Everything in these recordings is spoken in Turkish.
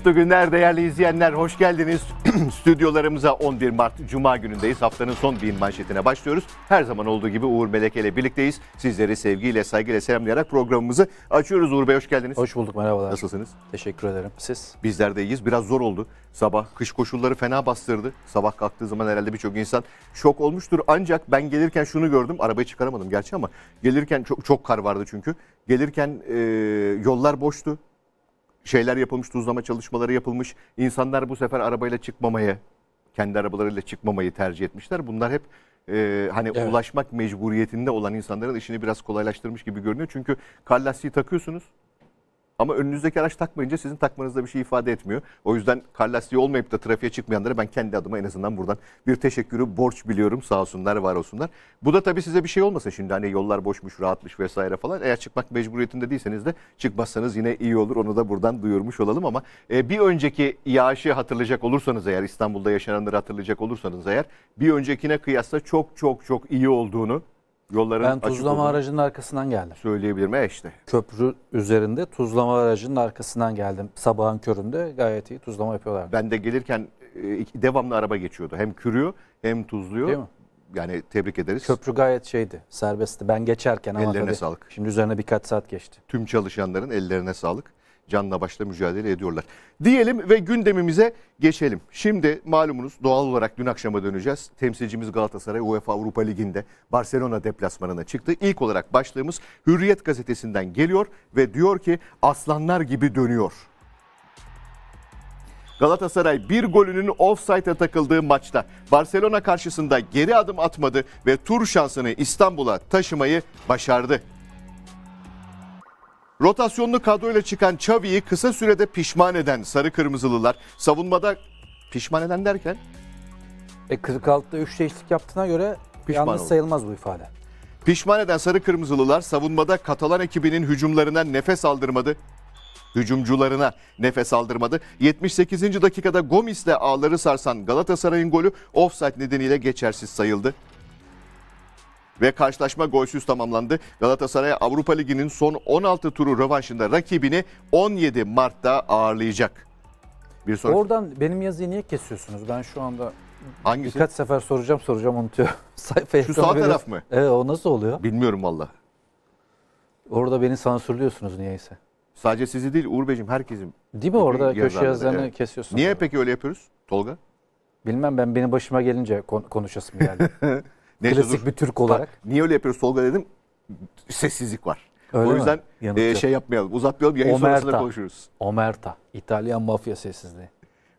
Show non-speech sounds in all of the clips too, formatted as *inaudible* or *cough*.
Mutlu günler değerli izleyenler. Hoş geldiniz. *clears throat* Stüdyolarımıza 11 Mart Cuma günündeyiz. Haftanın son bin manşetine başlıyoruz. Her zaman olduğu gibi Uğur Meleke ile birlikteyiz. Sizleri sevgiyle, saygıyla selamlayarak programımızı açıyoruz. Uğur Bey hoş geldiniz. Hoş bulduk merhabalar. Nasılsınız? Teşekkür ederim. Siz? Bizler de iyiyiz. Biraz zor oldu. Sabah kış koşulları fena bastırdı. Sabah kalktığı zaman herhalde birçok insan şok olmuştur. Ancak ben gelirken şunu gördüm. Arabayı çıkaramadım gerçi ama gelirken çok, çok kar vardı çünkü. Gelirken e, yollar boştu şeyler yapılmış, tuzlama çalışmaları yapılmış. İnsanlar bu sefer arabayla çıkmamayı, kendi arabalarıyla çıkmamayı tercih etmişler. Bunlar hep e, hani evet. ulaşmak mecburiyetinde olan insanların işini biraz kolaylaştırmış gibi görünüyor. Çünkü kar lastiği takıyorsunuz. Ama önünüzdeki araç takmayınca sizin takmanızda bir şey ifade etmiyor. O yüzden kar lastiği olmayıp da trafiğe çıkmayanlara ben kendi adıma en azından buradan bir teşekkürü borç biliyorum. Sağ olsunlar, var olsunlar. Bu da tabii size bir şey olmasa şimdi hani yollar boşmuş, rahatmış vesaire falan. Eğer çıkmak mecburiyetinde değilseniz de çıkmazsanız yine iyi olur. Onu da buradan duyurmuş olalım ama e, bir önceki yağışı hatırlayacak olursanız eğer İstanbul'da yaşananları hatırlayacak olursanız eğer bir öncekine kıyasla çok çok çok iyi olduğunu yolların Ben tuzlama aracının arkasından geldim. Söyleyebilir E işte. Köprü üzerinde tuzlama aracının arkasından geldim. Sabahın köründe gayet iyi tuzlama yapıyorlar. Ben de gelirken e, devamlı araba geçiyordu. Hem kürüyor hem tuzluyor. Değil mi? Yani tebrik ederiz. Köprü gayet şeydi, serbestti. Ben geçerken ama Ellerine tabii sağlık. şimdi üzerine birkaç saat geçti. Tüm çalışanların ellerine sağlık canla başla mücadele ediyorlar. Diyelim ve gündemimize geçelim. Şimdi malumunuz doğal olarak dün akşama döneceğiz. Temsilcimiz Galatasaray UEFA Avrupa Ligi'nde Barcelona deplasmanına çıktı. İlk olarak başlığımız Hürriyet gazetesinden geliyor ve diyor ki aslanlar gibi dönüyor. Galatasaray bir golünün offside'a takıldığı maçta Barcelona karşısında geri adım atmadı ve tur şansını İstanbul'a taşımayı başardı. Rotasyonlu kadroyla çıkan Xavi'yi kısa sürede pişman eden sarı kırmızılılar savunmada pişman eden derken e 46'da 3 değişiklik yaptığına göre pişman yalnız oldu. sayılmaz bu ifade. Pişman eden sarı kırmızılılar savunmada Katalan ekibinin hücumlarına nefes aldırmadı. Hücumcularına nefes aldırmadı. 78. dakikada Gomis'le ağları sarsan Galatasaray'ın golü offside nedeniyle geçersiz sayıldı ve karşılaşma golsüz tamamlandı. Galatasaray Avrupa Ligi'nin son 16 turu rövanşında rakibini 17 Mart'ta ağırlayacak. Bir soru. Oradan benim yazıyı niye kesiyorsunuz? Ben şu anda Hangisi? birkaç sefer soracağım soracağım unutuyor. *laughs* Sayfaya Şu sağ taraf mı? Evet o nasıl oluyor? Bilmiyorum valla. Orada beni sansürlüyorsunuz niyeyse. Sadece sizi değil Uğur Beyciğim herkesin. Değil mi orada köşe yazılarını evet. kesiyorsunuz? Niye orada. peki öyle yapıyoruz Tolga? Bilmem ben beni başıma gelince kon konuşasım geldi. *laughs* Neyse, Klasik dur. bir Türk olarak. Bak, niye öyle yapıyoruz Tolga dedim. Sessizlik var. Öyle o yüzden mi? e, şey yapmayalım, uzatmayalım. Yayın Omerta. sonrasında konuşuruz. Omerta, İtalyan mafya sessizliği.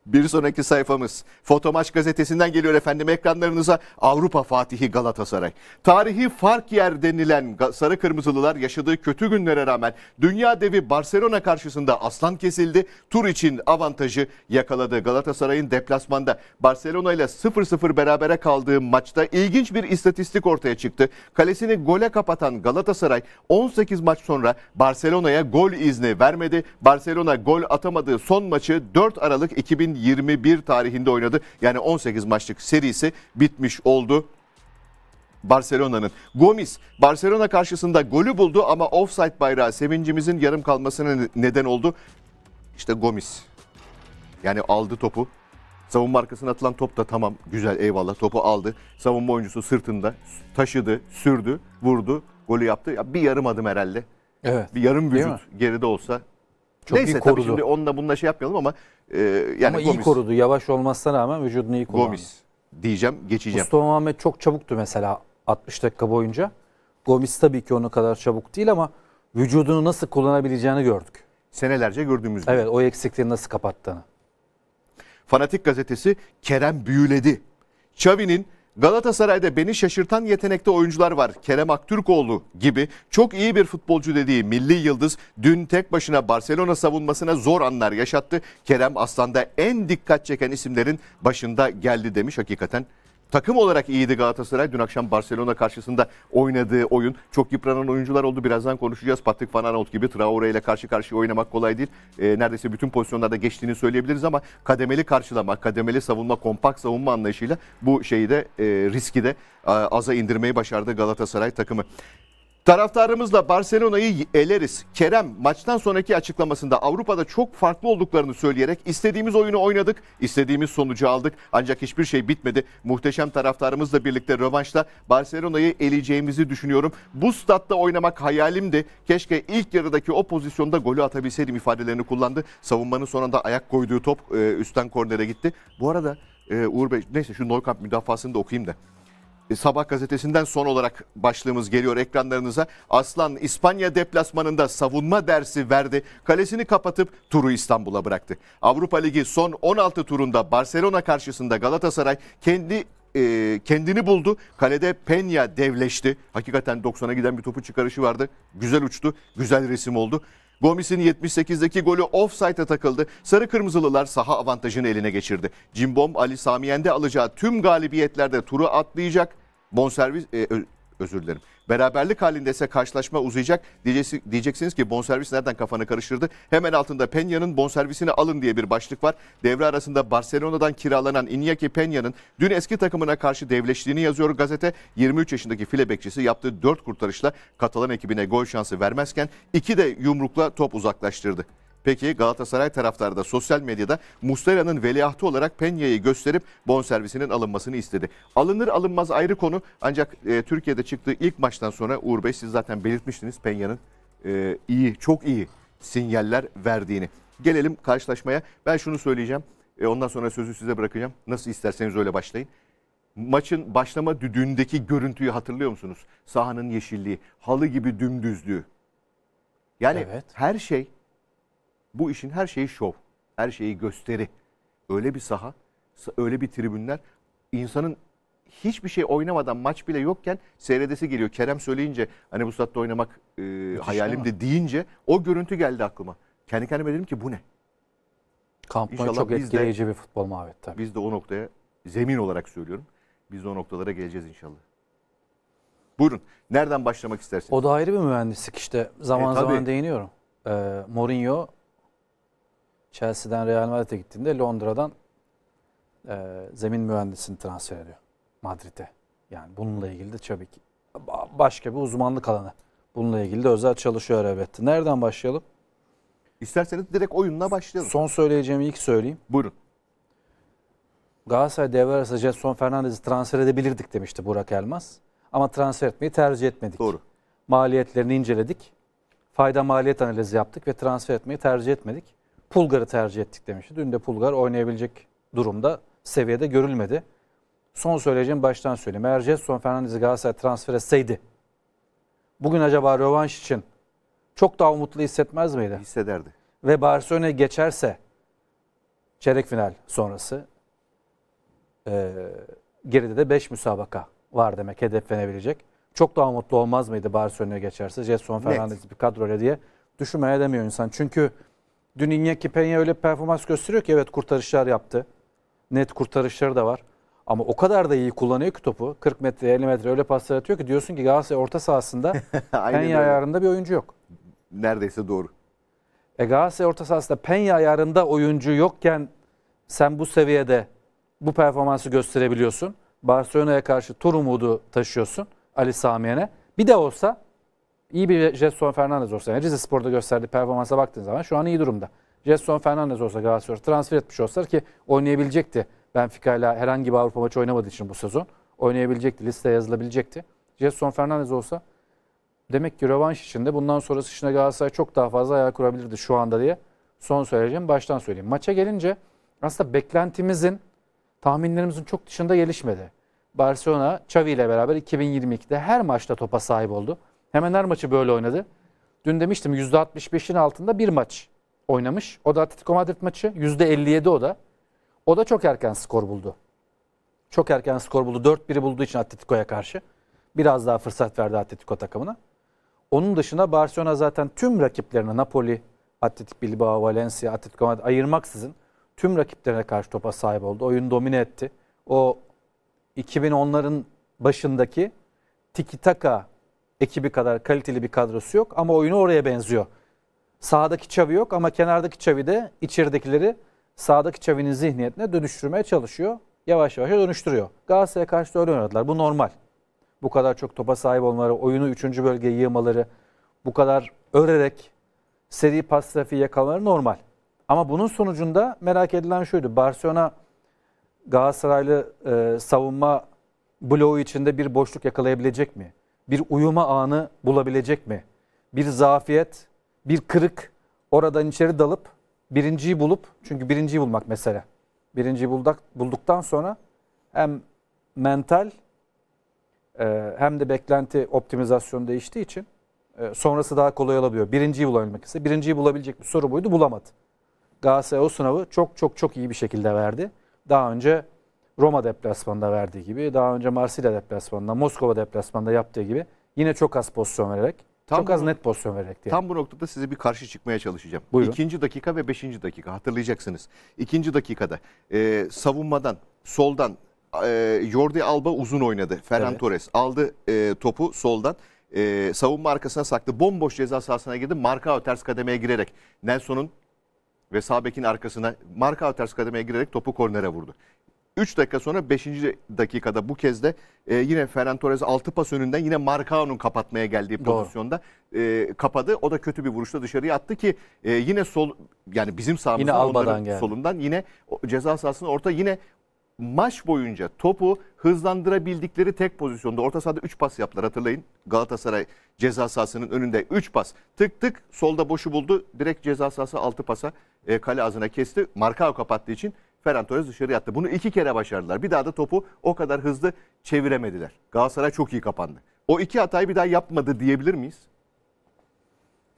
Bir sonraki sayfamız Fotomaç gazetesinden geliyor efendim ekranlarınıza Avrupa Fatihi Galatasaray. Tarihi fark yer denilen sarı kırmızılılar yaşadığı kötü günlere rağmen dünya devi Barcelona karşısında aslan kesildi. Tur için avantajı yakaladı Galatasaray'ın deplasmanda Barcelona ile 0-0 berabere kaldığı maçta ilginç bir istatistik ortaya çıktı. Kalesini gole kapatan Galatasaray 18 maç sonra Barcelona'ya gol izni vermedi. Barcelona gol atamadığı son maçı 4 Aralık 2000 2021 tarihinde oynadı. Yani 18 maçlık serisi bitmiş oldu. Barcelona'nın. Gomis Barcelona karşısında golü buldu ama offside bayrağı sevincimizin yarım kalmasına neden oldu. İşte Gomis. Yani aldı topu. Savunma arkasına atılan top da tamam güzel eyvallah topu aldı. Savunma oyuncusu sırtında taşıdı, sürdü, vurdu, golü yaptı. Ya bir yarım adım herhalde. Evet. Bir yarım vücut geride olsa çok Neyse iyi korudu. tabii şimdi onunla bununla şey yapmayalım ama e, yani ama Gomis, iyi korudu. Yavaş olmasına rağmen vücudunu iyi kullandı. Gomis diyeceğim geçeceğim. Mustafa Muhammed çok çabuktu mesela 60 dakika boyunca. Gomis tabii ki onun kadar çabuk değil ama vücudunu nasıl kullanabileceğini gördük. Senelerce gördüğümüz Evet o eksikliği nasıl kapattığını. Fanatik gazetesi Kerem büyüledi. Xavi'nin Galatasaray'da beni şaşırtan yetenekte oyuncular var. Kerem Aktürkoğlu gibi çok iyi bir futbolcu dediği milli yıldız dün tek başına Barcelona savunmasına zor anlar yaşattı. Kerem aslında en dikkat çeken isimlerin başında geldi demiş hakikaten Takım olarak iyiydi Galatasaray. Dün akşam Barcelona karşısında oynadığı oyun. Çok yıpranan oyuncular oldu. Birazdan konuşacağız. Patrick Van Aanholt gibi Traore ile karşı karşıya oynamak kolay değil. E, neredeyse bütün pozisyonlarda geçtiğini söyleyebiliriz ama kademeli karşılama, kademeli savunma, kompakt savunma anlayışıyla bu şeyi de e, riski de e, aza indirmeyi başardı Galatasaray takımı. Taraftarımızla Barcelona'yı eleriz. Kerem maçtan sonraki açıklamasında Avrupa'da çok farklı olduklarını söyleyerek istediğimiz oyunu oynadık, istediğimiz sonucu aldık. Ancak hiçbir şey bitmedi. Muhteşem taraftarımızla birlikte rövanşta Barcelona'yı eleyeceğimizi düşünüyorum. Bu statta oynamak hayalimdi. Keşke ilk yarıdaki o pozisyonda golü atabilseydim ifadelerini kullandı. Savunmanın sonunda ayak koyduğu top e, üstten kornere gitti. Bu arada e, Uğur Bey neyse şu Neukamp müdafasını da okuyayım da. E, Sabah gazetesinden son olarak başlığımız geliyor ekranlarınıza. Aslan İspanya deplasmanında savunma dersi verdi. Kalesini kapatıp turu İstanbul'a bıraktı. Avrupa Ligi son 16 turunda Barcelona karşısında Galatasaray kendi e, kendini buldu. Kalede Penya devleşti. Hakikaten 90'a giden bir topu çıkarışı vardı. Güzel uçtu, güzel resim oldu. Gomis'in 78'deki golü offside'a takıldı. Sarı Kırmızılılar saha avantajını eline geçirdi. Cimbom Ali Samiyen'de alacağı tüm galibiyetlerde turu atlayacak bonservis e, özür dilerim. Beraberlik halinde ise karşılaşma uzayacak. Diyeceksiniz ki bonservis nereden kafanı karıştırdı? Hemen altında Penya'nın bonservisini alın diye bir başlık var. Devre arasında Barcelona'dan kiralanan Iñaki Penya'nın dün eski takımına karşı devleştiğini yazıyor gazete. 23 yaşındaki file bekçisi yaptığı 4 kurtarışla Katalan ekibine gol şansı vermezken iki de yumrukla top uzaklaştırdı. Peki Galatasaray taraftarı da sosyal medyada Muslera'nın veliahtı olarak Penya'yı gösterip bonservisinin alınmasını istedi. Alınır alınmaz ayrı konu ancak e, Türkiye'de çıktığı ilk maçtan sonra Uğur Bey siz zaten belirtmiştiniz Penya'nın e, iyi çok iyi sinyaller verdiğini. Gelelim karşılaşmaya ben şunu söyleyeceğim e, ondan sonra sözü size bırakacağım nasıl isterseniz öyle başlayın. Maçın başlama düdüğündeki görüntüyü hatırlıyor musunuz? Sahanın yeşilliği, halı gibi dümdüzlüğü. Yani evet. her şey bu işin her şeyi şov, her şeyi gösteri. Öyle bir saha, öyle bir tribünler. insanın hiçbir şey oynamadan maç bile yokken seyredesi geliyor. Kerem söyleyince hani bu statta oynamak e, Müthiş, deyince o görüntü geldi aklıma. Kendi kendime dedim ki bu ne? Kampanya İnşallah çok etkileyici de, bir futbol muhabbeti. Tabii. Biz de o noktaya zemin olarak söylüyorum. Biz de o noktalara geleceğiz inşallah. Buyurun. Nereden başlamak istersiniz? O da ayrı bir mühendislik işte. Zaman e, zaman değiniyorum. Ee, Mourinho Chelsea'den Real Madrid'e gittiğinde Londra'dan e, zemin mühendisini transfer ediyor Madrid'e. Yani bununla ilgili de tabii ki başka bir uzmanlık alanı. Bununla ilgili de özel çalışıyor elbette. Nereden başlayalım? İsterseniz direkt oyunla başlayalım. Son söyleyeceğimi ilk söyleyeyim. Buyurun. Galatasaray devre arası Jetson Fernandez'i transfer edebilirdik demişti Burak Elmas. Ama transfer etmeyi tercih etmedik. Doğru. Maliyetlerini inceledik. Fayda maliyet analizi yaptık ve transfer etmeyi tercih etmedik. Pulgar'ı tercih ettik demişti. Dün de Pulgar oynayabilecek durumda seviyede görülmedi. Son söyleyeceğim baştan söyleyeyim. Eğer Jetson Fernandez'i Galatasaray transfer etseydi bugün acaba rövanş için çok daha umutlu hissetmez miydi? Hissederdi. Ve Barcelona geçerse çeyrek final sonrası e, geride de 5 müsabaka var demek hedeflenebilecek. Çok daha umutlu olmaz mıydı Barcelona'ya geçerse Jetson Fernandez bir kadroyla diye düşünmeye demiyor insan. Çünkü Dün Iñaki Peña öyle performans gösteriyor ki evet kurtarışlar yaptı. Net kurtarışları da var. Ama o kadar da iyi kullanıyor ki topu. 40 metre 50 metre öyle paslar atıyor ki diyorsun ki Galatasaray orta sahasında *laughs* Peña ayarında bir oyuncu yok. Neredeyse doğru. E Galatasaray orta sahasında Peña ayarında oyuncu yokken sen bu seviyede bu performansı gösterebiliyorsun. Barcelona'ya karşı tur umudu taşıyorsun Ali Samiyen'e. Bir de olsa iyi bir Jetson Fernandez olsa, yani Rize Spor'da gösterdiği performansa baktığın zaman şu an iyi durumda. Jetson Fernandez olsa Galatasaray transfer etmiş olsalar ki oynayabilecekti. Benfica ile herhangi bir Avrupa maçı oynamadığı için bu sezon oynayabilecekti, listeye yazılabilecekti. Jetson Fernandez olsa demek ki rövanş içinde bundan sonrası işine Galatasaray çok daha fazla ayağı kurabilirdi şu anda diye son söyleyeceğim, baştan söyleyeyim. Maça gelince aslında beklentimizin, tahminlerimizin çok dışında gelişmedi. Barcelona, Xavi ile beraber 2022'de her maçta topa sahip oldu. Hemen her maçı böyle oynadı. Dün demiştim %65'in altında bir maç oynamış. O da Atletico Madrid maçı. %57 o da. O da çok erken skor buldu. Çok erken skor buldu. 4-1'i bulduğu için Atletico'ya karşı. Biraz daha fırsat verdi Atletico takımına. Onun dışında Barcelona zaten tüm rakiplerine Napoli, Atletik Bilbao, Valencia, Atletico Madrid ayırmaksızın tüm rakiplerine karşı topa sahip oldu. Oyunu domine etti. O 2010'ların başındaki tiki taka ekibi kadar kaliteli bir kadrosu yok ama oyunu oraya benziyor. Sağdaki Çavi yok ama kenardaki Çavi de içeridekileri sağdaki Çavi'nin zihniyetine dönüştürmeye çalışıyor. Yavaş yavaş dönüştürüyor. Galatasaray'a karşı da öyle oynadılar. Bu normal. Bu kadar çok topa sahip olmaları, oyunu 3. bölgeye yığmaları, bu kadar örerek seri pas trafiği yakalaları normal. Ama bunun sonucunda merak edilen şuydu. Barcelona Galatasaraylı e, savunma bloğu içinde bir boşluk yakalayabilecek mi? bir uyuma anı bulabilecek mi? Bir zafiyet, bir kırık oradan içeri dalıp birinciyi bulup çünkü birinciyi bulmak mesele. Birinciyi bulduk, bulduktan sonra hem mental e, hem de beklenti optimizasyonu değiştiği için e, sonrası daha kolay olabiliyor. Birinciyi bulabilmek ise birinciyi bulabilecek bir soru buydu bulamadı. Galatasaray o sınavı çok çok çok iyi bir şekilde verdi. Daha önce Roma deplasmanında verdiği gibi, daha önce Marsilya deplasmanında, Moskova deplasmanında yaptığı gibi yine çok az pozisyon vererek, tam çok az net pozisyon vererek diye. Tam bu noktada size bir karşı çıkmaya çalışacağım. Buyurun. İkinci dakika ve beşinci dakika hatırlayacaksınız. İkinci dakikada e, savunmadan, soldan e, Jordi Alba uzun oynadı. Ferran evet. Torres aldı e, topu soldan e, ee, savunma arkasına saklı bomboş ceza sahasına girdi. Marka ters kademeye girerek Nelson'un ve Sabek'in arkasına marka ters kademeye girerek topu kornere vurdu. 3 dakika sonra 5. dakikada bu kez de e, yine Ferran Torres 6 pas önünden yine Marcao'nun kapatmaya geldiği pozisyonda e, kapadı. O da kötü bir vuruşla dışarıya attı ki e, yine sol yani bizim sağımızdan onların geldi. solundan yine ceza sahasının orta yine maç boyunca topu hızlandırabildikleri tek pozisyonda orta sahada 3 pas yaptılar hatırlayın. Galatasaray ceza sahasının önünde 3 pas tık tık solda boşu buldu. Direkt ceza sahası 6 pasa e, kale ağzına kesti. Markao kapattığı için Ferran Torres dışarı yattı. Bunu iki kere başardılar. Bir daha da topu o kadar hızlı çeviremediler. Galatasaray çok iyi kapandı. O iki hatayı bir daha yapmadı diyebilir miyiz?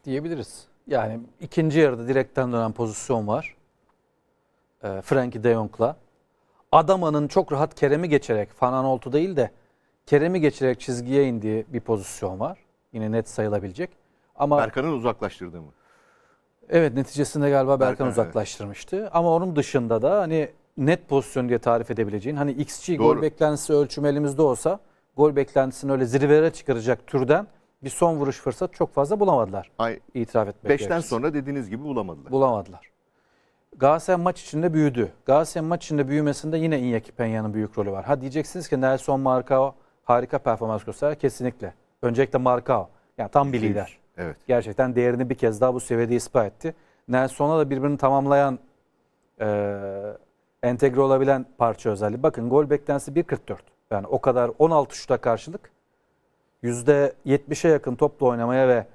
Diyebiliriz. Yani ikinci yarıda direkten dönen pozisyon var. E, Frankie de Jong'la. Adama'nın çok rahat Kerem'i geçerek, Fananoltu değil de Kerem'i geçerek çizgiye indiği bir pozisyon var. Yine net sayılabilecek. Ama Berkan'ın uzaklaştırdığı mı? Evet neticesinde galiba Berkan evet. uzaklaştırmıştı. Ama onun dışında da hani net pozisyon diye tarif edebileceğin hani xG Doğru. gol beklentisi ölçüm elimizde olsa gol beklentisini öyle zirvelere çıkaracak türden bir son vuruş fırsat çok fazla bulamadılar. Ay, itiraf etmek Beşten gerekirse. sonra dediğiniz gibi bulamadılar. Bulamadılar. Galatasaray maç içinde büyüdü. Galatasaray maç içinde büyümesinde yine Iñaki Penya'nın büyük rolü var. Ha diyeceksiniz ki Nelson Marcao harika performans gösterdi Kesinlikle. Öncelikle Marcao. Yani tam bir lider. Evet. Gerçekten değerini bir kez daha bu seviyede ispat etti. Nelson'a da birbirini tamamlayan e, entegre olabilen parça özelliği. Bakın gol beklentisi 1.44. Yani o kadar 16 şuta karşılık %70'e yakın topla oynamaya ve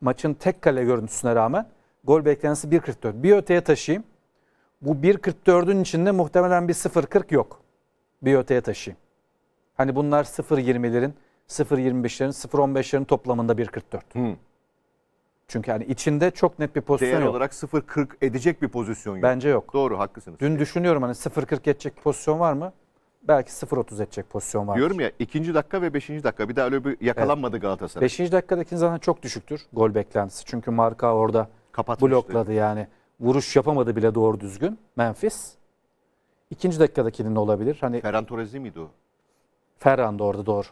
maçın tek kale görüntüsüne rağmen gol beklentisi 1.44. Bir öteye taşıyayım. Bu 1.44'ün içinde muhtemelen bir 0.40 yok. Bir öteye taşıyayım. Hani bunlar 0.20'lerin, 0.25'lerin, 0.15'lerin toplamında 1.44. Hmm. Çünkü yani içinde çok net bir pozisyon Değer yok. olarak 0.40 edecek bir pozisyon yok. Bence yok. Doğru haklısınız. Dün düşünüyorum hani 0.40 edecek pozisyon var mı? Belki 0.30 edecek pozisyon var. Diyorum ya ikinci dakika ve beşinci dakika bir daha öyle bir yakalanmadı evet. Galatasaray. Beşinci dakikadaki zaten çok düşüktür gol beklentisi. Çünkü marka orada Kapatmıştı. blokladı yani. Vuruş yapamadı bile doğru düzgün Memphis. İkinci dakikadakinin olabilir. Hani Ferran Torres'li miydi o? Ferran da orada doğru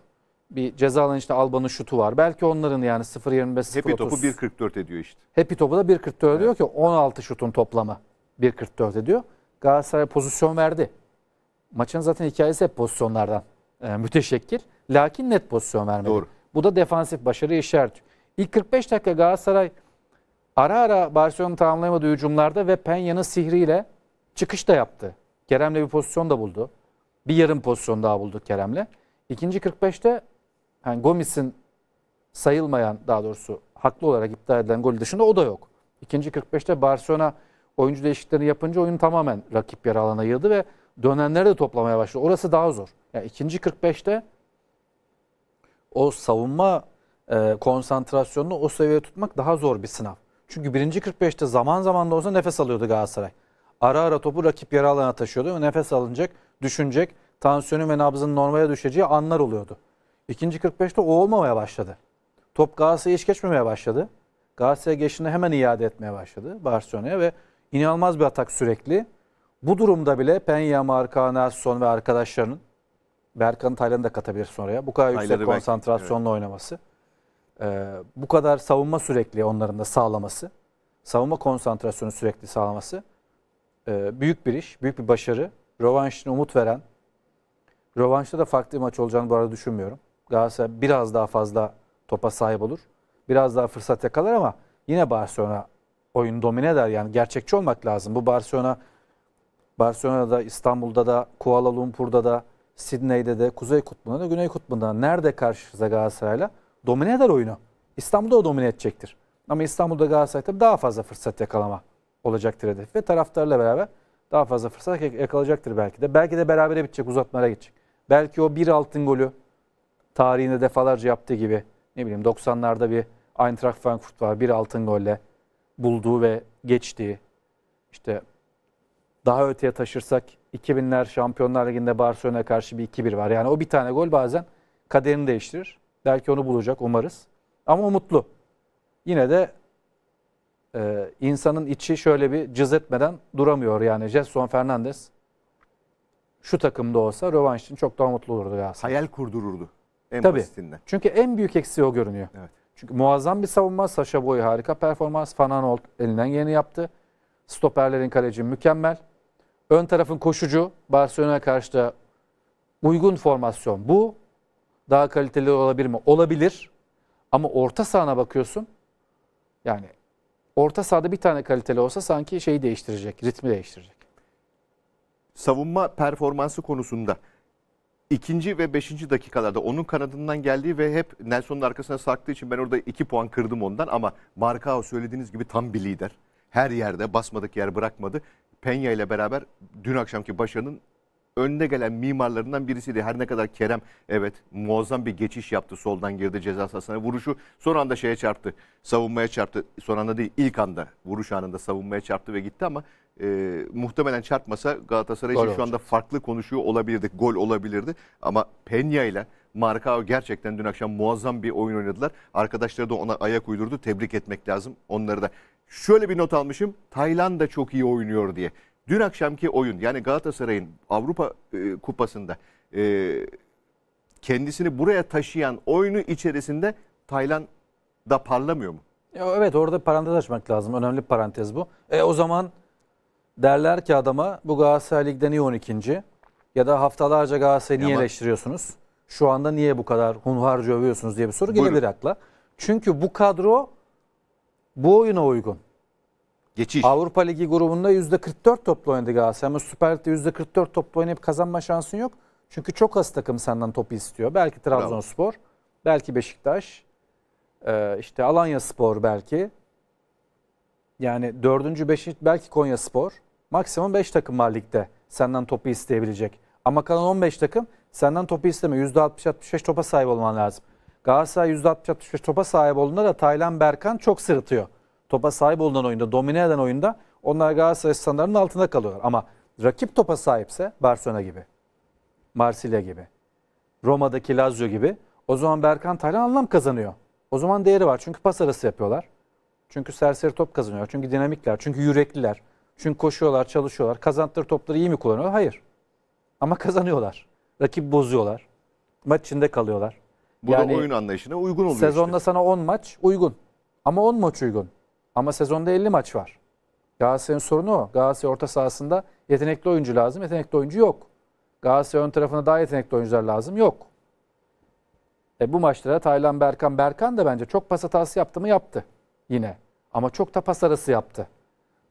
bir cezalan işte Alba'nın şutu var. Belki onların yani 0.25 Hepi 0.30. topu 1.44 ediyor işte. Hepi topu da 1.44 evet. diyor ki 16 şutun toplamı 1.44 ediyor. Galatasaray pozisyon verdi. Maçın zaten hikayesi hep pozisyonlardan e, müteşekkil. Lakin net pozisyon vermedi. Doğru. Bu da defansif başarı işaret. İlk 45 dakika Galatasaray ara ara Barcelona'nın tamamlayamadığı hücumlarda ve Penya'nın sihriyle çıkış da yaptı. Kerem'le bir pozisyon da buldu. Bir yarım pozisyon daha buldu Kerem'le. İkinci 45'te yani Gomis'in sayılmayan daha doğrusu haklı olarak iptal edilen golü dışında o da yok. İkinci 45'te Barcelona oyuncu değişikliklerini yapınca oyun tamamen rakip yarı alana yığıldı ve dönenleri de toplamaya başladı. Orası daha zor. Yani ikinci 45'te o savunma e, konsantrasyonunu o seviyeye tutmak daha zor bir sınav. Çünkü birinci 45'te zaman zaman da olsa nefes alıyordu Galatasaray. Ara ara topu rakip yarı alana taşıyordu ve nefes alınacak, düşünecek, tansiyonu ve nabzının normale düşeceği anlar oluyordu. İkinci 45'te o olmamaya başladı. Top Galatasaray'a hiç geçmemeye başladı. Galatasaray'a geçtiğinde hemen iade etmeye başladı Barcelona'ya ve inanılmaz bir atak sürekli. Bu durumda bile Penya, Marka, Nelson ve arkadaşlarının Berkan'ın Taylan'ı da katabilirsin oraya. Bu kadar yüksek Taylan'ı konsantrasyonla evet. oynaması. Ee, bu kadar savunma sürekli onların da sağlaması. Savunma konsantrasyonu sürekli sağlaması. Ee, büyük bir iş, büyük bir başarı. Rövanşına umut veren. Rövanşta da farklı bir maç olacağını bu arada düşünmüyorum. Galatasaray biraz daha fazla topa sahip olur. Biraz daha fırsat yakalar ama yine Barcelona oyun domine eder. Yani gerçekçi olmak lazım. Bu Barcelona Barcelona'da, İstanbul'da da, Kuala Lumpur'da da, Sidney'de de, Kuzey Kutbu'nda da, Güney Kutbu'nda da. Nerede karşınıza Galatasaray'la? Domine eder oyunu. İstanbul'da o domine edecektir. Ama İstanbul'da Galatasaray'da daha fazla fırsat yakalama olacaktır hedef. Ve taraftarla beraber daha fazla fırsat yakalacaktır belki de. Belki de berabere bitecek, uzatmalara gidecek. Belki o bir altın golü tarihinde defalarca yaptığı gibi ne bileyim 90'larda bir Eintracht Frankfurt var bir altın golle bulduğu ve geçtiği işte daha öteye taşırsak 2000'ler Şampiyonlar Ligi'nde Barcelona karşı bir 2-1 var. Yani o bir tane gol bazen kaderini değiştirir. Belki onu bulacak umarız. Ama umutlu. Yine de e, insanın içi şöyle bir cız etmeden duramıyor. Yani Jetson Fernandez şu takımda olsa rövanş için çok daha mutlu olurdu. Aslında. Hayal kurdururdu. En Tabii. basitinden. Çünkü en büyük eksiği o görünüyor. Evet. Çünkü muazzam bir savunma. Sasha Boy harika performans. Fanaanolt elinden yeni yaptı. Stoperlerin kaleci mükemmel. Ön tarafın koşucu. Barcelona'ya karşı da uygun formasyon. Bu daha kaliteli olabilir mi? Olabilir. Ama orta sahana bakıyorsun. Yani orta sahada bir tane kaliteli olsa sanki şeyi değiştirecek, ritmi değiştirecek. Savunma performansı konusunda ikinci ve beşinci dakikalarda onun kanadından geldiği ve hep Nelson'un arkasına sarktığı için ben orada iki puan kırdım ondan ama Marcao söylediğiniz gibi tam bir lider. Her yerde basmadık yer bırakmadı. Penya ile beraber dün akşamki başarının önde gelen mimarlarından birisiydi. Her ne kadar Kerem evet muazzam bir geçiş yaptı. Soldan girdi ceza sahasına. Vuruşu son anda şeye çarptı. Savunmaya çarptı. Son anda değil ilk anda vuruş anında savunmaya çarptı ve gitti ama e, muhtemelen çarpmasa Galatasaray için şu anda farklı konuşuyor olabilirdik. Gol olabilirdi. Ama Penya ile Marka gerçekten dün akşam muazzam bir oyun oynadılar. Arkadaşları da ona ayak uydurdu. Tebrik etmek lazım onları da. Şöyle bir not almışım. Tayland da çok iyi oynuyor diye. Dün akşamki oyun yani Galatasaray'ın Avrupa e, Kupası'nda e, kendisini buraya taşıyan oyunu içerisinde Tayland da parlamıyor mu? Ya evet orada parantez açmak lazım. Önemli parantez bu. E, o zaman derler ki adama bu Galatasaray Lig'de niye 12. Ya da haftalarca Galatasaray'ı niye Ama- eleştiriyorsunuz? Şu anda niye bu kadar hunharca övüyorsunuz diye bir soru Buyurun. gelebilir akla. Çünkü bu kadro bu oyuna uygun. Geçiş. Avrupa Ligi grubunda %44 topla oynadı Galatasaray ama Süper Lig'de %44 topla oynayıp kazanma şansın yok. Çünkü çok az takım senden topu istiyor. Belki Trabzonspor, belki Beşiktaş, işte Alanya Spor belki. Yani dördüncü, beşinci belki Konya Spor. Maksimum beş takım var ligde senden topu isteyebilecek. Ama kalan 15 takım senden topu isteme. %60-65 topa sahip olman lazım. Galatasaray %60-65 topa sahip olduğunda da Taylan Berkan çok sırıtıyor. Topa sahip olunan oyunda, domine eden oyunda onlar Galatasaray standartının altında kalıyorlar. Ama rakip topa sahipse Barcelona gibi, Marsilya gibi, Roma'daki Lazio gibi o zaman Berkan Taylan anlam kazanıyor. O zaman değeri var çünkü pas arası yapıyorlar. Çünkü serseri top kazanıyorlar Çünkü dinamikler. Çünkü yürekliler. Çünkü koşuyorlar, çalışıyorlar. Kazandıkları topları iyi mi kullanıyor? Hayır. Ama *laughs* kazanıyorlar. Rakip bozuyorlar. Maç içinde kalıyorlar. Bu yani, da oyun anlayışına uygun oluyor Sezonda işte. sana 10 maç uygun. Ama 10 maç uygun. Ama sezonda 50 maç var. Galatasaray'ın sorunu o. Galatasaray orta sahasında yetenekli oyuncu lazım. Yetenekli oyuncu yok. Galatasaray ön tarafına daha yetenekli oyuncular lazım. Yok. E bu maçlara Taylan Berkan. Berkan da bence çok pas hatası yaptı mı yaptı. Yine. Ama çok da pas arası yaptı.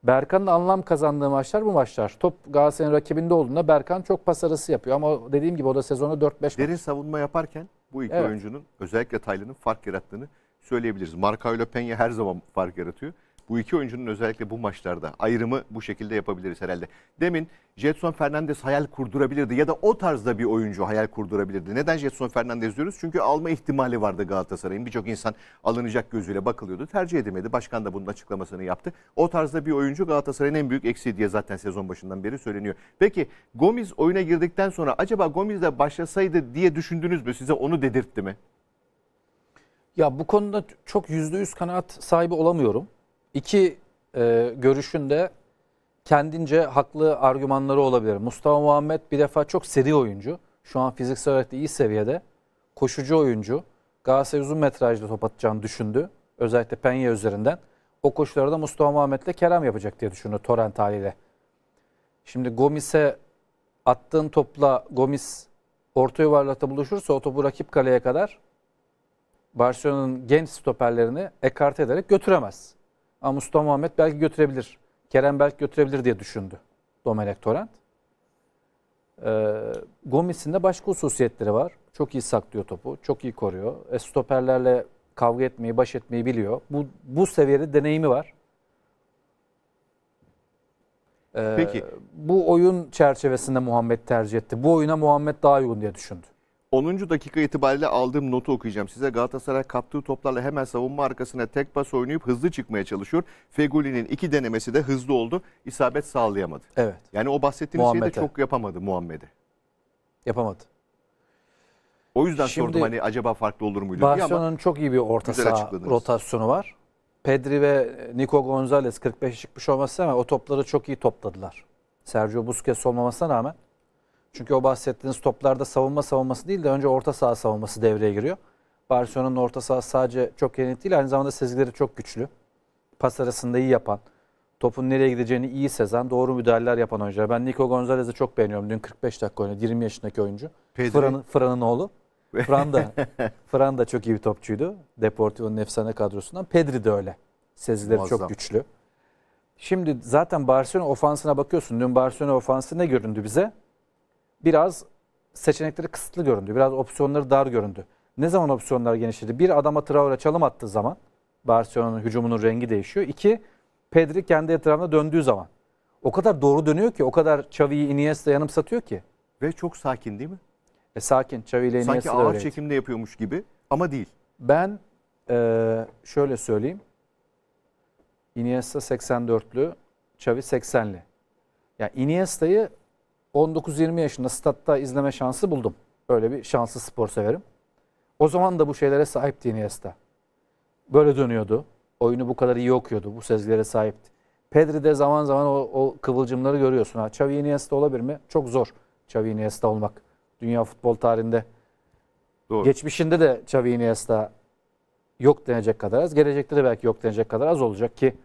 Berkan'ın anlam kazandığı maçlar bu maçlar. Top Galatasaray'ın rakibinde olduğunda Berkan çok pas arası yapıyor. Ama dediğim gibi o da sezonu 4-5 maç. Derin savunma yaparken bu iki evet. oyuncunun özellikle Taylan'ın fark yarattığını söyleyebiliriz. Marka ile Penya her zaman fark yaratıyor. Bu iki oyuncunun özellikle bu maçlarda ayrımı bu şekilde yapabiliriz herhalde. Demin Jetson Fernandez hayal kurdurabilirdi ya da o tarzda bir oyuncu hayal kurdurabilirdi. Neden Jetson Fernandez diyoruz? Çünkü alma ihtimali vardı Galatasaray'ın. Birçok insan alınacak gözüyle bakılıyordu. Tercih edemedi. Başkan da bunun açıklamasını yaptı. O tarzda bir oyuncu Galatasaray'ın en büyük eksiği diye zaten sezon başından beri söyleniyor. Peki Gomez oyuna girdikten sonra acaba Gomez de başlasaydı diye düşündünüz mü? Size onu dedirtti mi? Ya bu konuda çok yüzde yüz kanaat sahibi olamıyorum iki e, görüşün kendince haklı argümanları olabilir. Mustafa Muhammed bir defa çok seri oyuncu. Şu an fiziksel olarak da iyi seviyede. Koşucu oyuncu. Galatasaray uzun metrajlı top atacağını düşündü. Özellikle Penye üzerinden. O koşuları da Mustafa Muhammed'le Kerem yapacak diye düşündü Torrent haliyle. Şimdi Gomis'e attığın topla Gomis orta yuvarlakta buluşursa o topu rakip kaleye kadar Barcelona'nın genç stoperlerini ekarte ederek götüremez. Ama Mustafa Muhammed belki götürebilir. Kerem belki götürebilir diye düşündü Domenek Torrent. Ee, Gomis'in de başka hususiyetleri var. Çok iyi saklıyor topu, çok iyi koruyor. E, stoperlerle kavga etmeyi, baş etmeyi biliyor. Bu, bu seviyede deneyimi var. Ee, Peki. Bu oyun çerçevesinde Muhammed tercih etti. Bu oyuna Muhammed daha uygun diye düşündü. 10. dakika itibariyle aldığım notu okuyacağım size. Galatasaray kaptığı toplarla hemen savunma arkasına tek pas oynayıp hızlı çıkmaya çalışıyor. Feguli'nin iki denemesi de hızlı oldu. İsabet sağlayamadı. Evet. Yani o bahsettiğiniz şeyi de çok yapamadı Muhammed'e. Yapamadı. O yüzden Şimdi, sordum hani acaba farklı olur muydu Barcelona'nın çok iyi bir orta saha rotasyonu var. Pedri ve Nico Gonzalez 45'e çıkmış olması rağmen o topları çok iyi topladılar. Sergio Busquets olmamasına rağmen çünkü o bahsettiğiniz toplarda savunma savunması değil de önce orta saha savunması devreye giriyor. Barcelona'nın orta saha sadece çok yenilik değil aynı zamanda sezgileri çok güçlü. Pas arasında iyi yapan, topun nereye gideceğini iyi sezen, doğru müdahaleler yapan oyuncular. Ben Nico Gonzalez'i çok beğeniyorum. Dün 45 dakika oynadı. 20 yaşındaki oyuncu. Franın *laughs* Fıran oğlu. Fran da, Fran da çok iyi bir topçuydu. Deportivo'nun efsane kadrosundan. Pedri de öyle. sezgileri Muazzam. çok güçlü. Şimdi zaten Barcelona ofansına bakıyorsun. Dün Barcelona ofansı ne göründü bize? biraz seçenekleri kısıtlı göründü. Biraz opsiyonları dar göründü. Ne zaman opsiyonlar genişledi? Bir adama Traore çalım attığı zaman Barcelona'nın hücumunun rengi değişiyor. İki Pedri kendi etrafına döndüğü zaman. O kadar doğru dönüyor ki o kadar Xavi'yi Iniesta yanım satıyor ki. Ve çok sakin değil mi? E, sakin Xavi ile Iniesta Sanki ağır çekimde yapıyormuş gibi ama değil. Ben e, şöyle söyleyeyim. Iniesta 84'lü, Xavi 80'li. Yani Iniesta'yı 19-20 yaşında statta izleme şansı buldum. Böyle bir şanslı spor severim. O zaman da bu şeylere sahipti Iniesta. Böyle dönüyordu. Oyunu bu kadar iyi okuyordu. Bu sezgilere sahipti. Pedri'de zaman zaman o, o kıvılcımları görüyorsun. Ha, Xavi Iniesta olabilir mi? Çok zor Xavi Iniesta olmak. Dünya futbol tarihinde. Doğru. Geçmişinde de Xavi Iniesta yok denecek kadar az. Gelecekte de belki yok denecek kadar az olacak ki